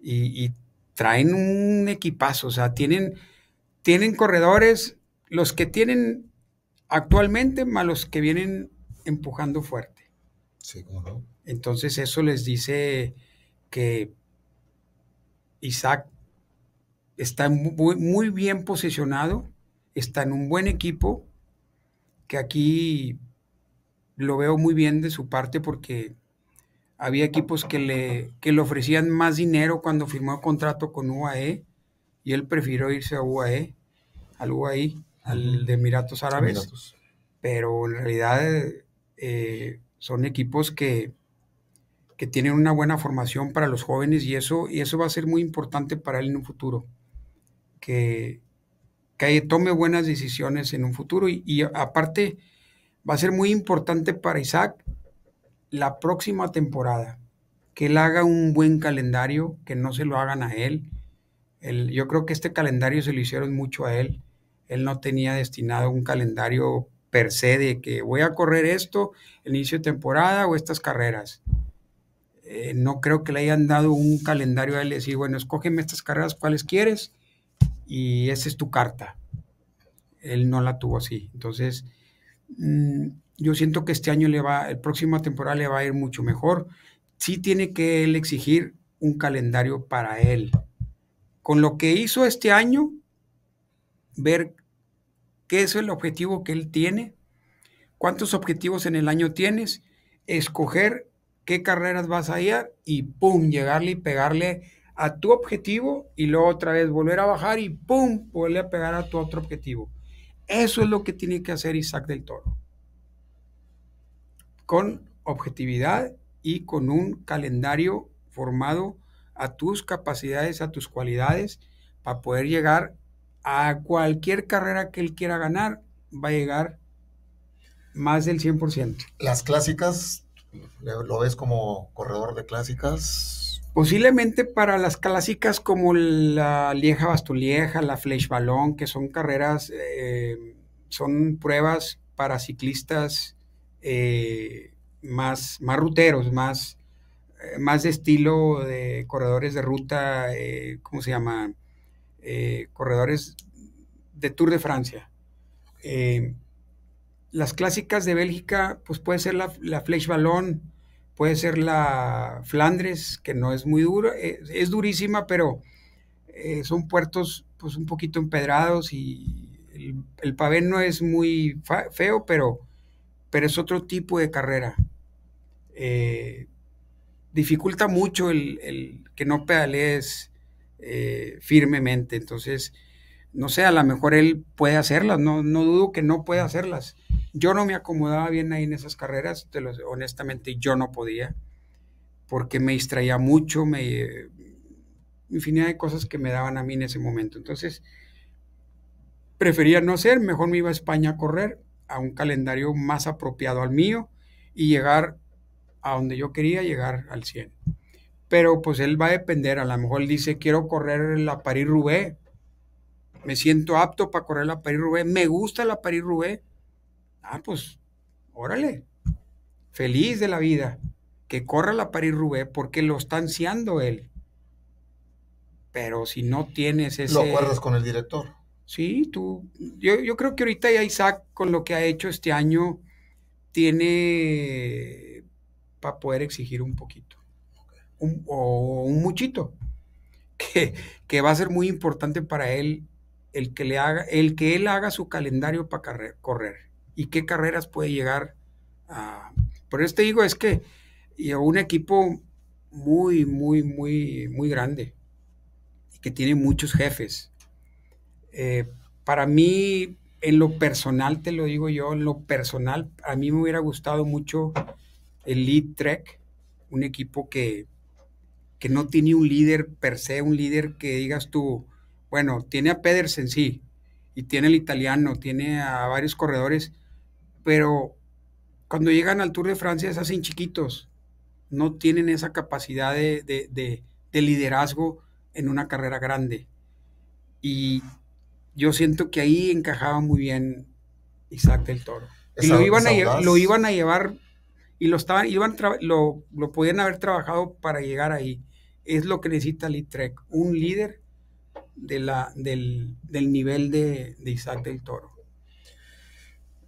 Speaker 2: Y, traen un equipazo, o sea, tienen, tienen corredores, los que tienen actualmente, más los que vienen empujando fuerte. Sí, no. Entonces eso les dice que Isaac está muy, muy bien posicionado, está en un buen equipo, que aquí lo veo muy bien de su parte porque había equipos que le, le ofrecían más dinero cuando firmó contrato con UAE y él prefirió irse a UAE, al UAE, al de Emiratos Árabes. Pero en realidad eh, son equipos que, tienen una buena formación para los jóvenes y eso, y eso va a ser muy importante para él en un futuro. Que, que tome buenas decisiones en un futuro y aparte va a ser muy importante para Isaac la próxima temporada. Que él haga un buen calendario, que no se lo hagan a él. yo creo que este calendario se lo hicieron mucho a él. Él no tenía destinado un calendario per se de que voy a correr esto, inicio de temporada o estas carreras. Eh, no creo que le hayan dado un calendario a él y decir, bueno, escógeme estas carreras, cuáles quieres, y esa es tu carta. Él no la tuvo así. Entonces, Mm, yo siento que este año le va, el próximo temporada le va a ir mucho mejor. si tiene que él exigir un calendario para él. Con lo que hizo este año, ver qué es el objetivo que él tiene, cuántos objetivos en el año tienes, escoger qué carreras vas a ir y pum, llegarle y pegarle a tu objetivo y luego otra vez volver a bajar y pum, volver a pegar a tu otro objetivo. Eso es lo que tiene que hacer Isaac del Toro. Con objetividad y con un calendario formado a tus capacidades, a tus cualidades, para poder llegar a cualquier carrera que él quiera ganar, va a llegar más del 100%. Las clásicas,
Speaker 1: lo ves como corredor de clásicas,
Speaker 2: Posiblemente para las clásicas como la Lieja Bastulieja, la Flech Balón, que son carreras, eh, son pruebas para ciclistas eh, más, más ruteros, más, eh, más de estilo de corredores de ruta, ¿cómo se llama? corredores de Tour de Francia. las clásicas de Bélgica, pues puede ser la, la Ballon, puede ser la Flandres, que no es muy dura, eh, es, durísima, pero eh, son puertos pues un poquito empedrados y el, pavé no es muy feo, pero, pero es otro tipo de carrera. Eh, dificulta mucho el, que no pedalees firmemente, entonces, no sé, a lo mejor él puede hacerlas, no, no dudo que no pueda hacerlas, yo no me acomodaba bien ahí en esas carreras, te honestamente yo no podía, porque me distraía mucho, me infinidad de cosas que me daban a mí en ese momento. Entonces, prefería no ser, mejor me iba a España a correr a un calendario más apropiado al mío y llegar a donde yo quería llegar al 100. Pero pues él va a depender, a lo mejor él dice, quiero correr la París-Roubaix, me siento apto para correr la París-Roubaix, me gusta la París-Roubaix, Ah, pues, órale, feliz de la vida, que corra la París Rubé porque lo está ansiando él. Pero si no tienes ese. Lo acuerdas con el director. Sí, tú. Yo, creo que ahorita ya Isaac, con lo que ha hecho este año, tiene para poder exigir un poquito. Un, o un muchito. Que, que, va a ser muy importante para él el que, le haga, el que él haga su calendario para correr y qué carreras puede llegar a... Por eso te digo, es que un equipo muy, muy, muy, muy grande y que tiene muchos jefes. Eh, para mí, en lo personal, te lo digo yo, en lo personal, a mí me hubiera gustado mucho el Lead Trek, un equipo que, que no tiene un líder per se, un líder que digas tú, bueno, tiene a Pedersen, sí, y tiene el italiano, tiene a varios corredores, pero cuando llegan al Tour de Francia se hacen chiquitos, no tienen esa capacidad de, liderazgo en una carrera grande. Y yo siento que ahí encajaba muy bien Isaac del Toro. Y lo iban, a, a llevar y lo, estaban, iban lo, podían haber trabajado para llegar ahí. Es lo que necesita LiTrek, un líder del, nivel de Isaac del Toro.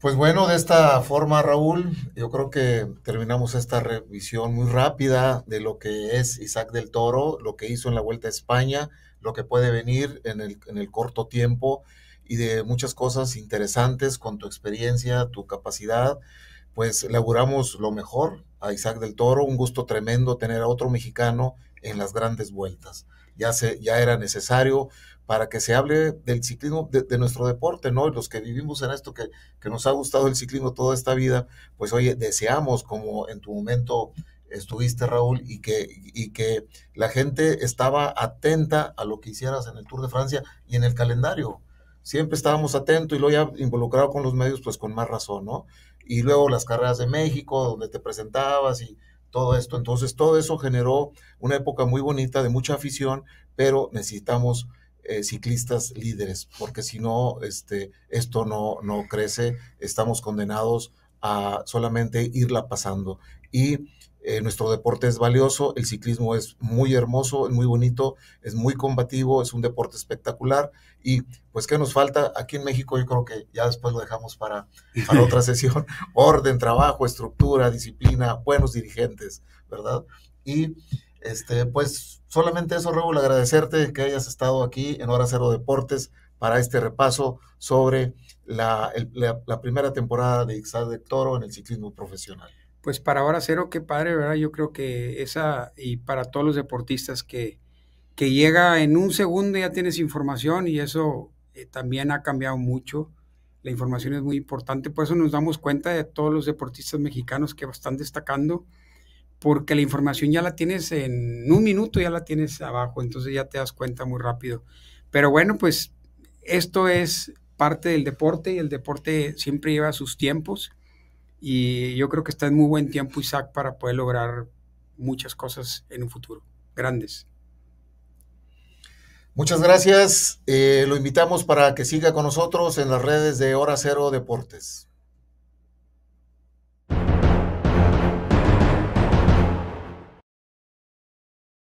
Speaker 1: Pues bueno, de esta forma, Raúl, yo creo que terminamos esta revisión muy rápida de lo que es Isaac del Toro, lo que hizo en la Vuelta a España, lo que puede venir en el, en el corto tiempo y de muchas cosas interesantes con tu experiencia, tu capacidad. Pues laburamos lo mejor a Isaac del Toro, un gusto tremendo tener a otro mexicano en las grandes vueltas. Ya, se, ya era necesario para que se hable del ciclismo, de, nuestro deporte, ¿no? los que vivimos en esto, que, nos ha gustado el ciclismo toda esta vida, pues oye, deseamos, como en tu momento estuviste, Raúl, y que, y que la gente estaba atenta a lo que hicieras en el Tour de Francia y en el calendario. Siempre estábamos atentos y lo ya involucrado con los medios, pues con más razón, ¿no? Y luego las carreras de México, donde te presentabas y todo esto. Entonces, todo eso generó una época muy bonita de mucha afición, pero necesitamos eh, ciclistas líderes, porque si no, este, esto no, no crece, estamos condenados a solamente irla pasando. Y eh, nuestro deporte es valioso, el ciclismo es muy hermoso, es muy bonito, es muy combativo, es un deporte espectacular. Y pues, ¿qué nos falta? Aquí en México yo creo que ya después lo dejamos para, para otra sesión. Orden, trabajo, estructura, disciplina, buenos dirigentes, ¿verdad? Y este, pues solamente eso, Raúl, agradecerte que hayas estado aquí en Hora Cero Deportes para este repaso sobre la,
Speaker 2: primera temporada de Ixad de Toro en el ciclismo profesional. Pues para Hora Cero, qué padre, ¿verdad? Yo creo que esa, y para todos los deportistas que, que llega en un segundo ya tienes información y eso eh, también ha cambiado mucho. La información es muy importante, por eso nos damos cuenta de todos los deportistas mexicanos que están destacando porque la información ya la tienes en un minuto, ya la tienes abajo, entonces ya te das cuenta muy rápido. Pero bueno, pues esto es parte del deporte y el deporte siempre lleva sus tiempos y yo creo que está en muy buen tiempo Isaac para poder lograr muchas cosas en un futuro, grandes.
Speaker 1: Muchas gracias, eh, lo invitamos para que siga con nosotros en las redes de Hora Cero Deportes.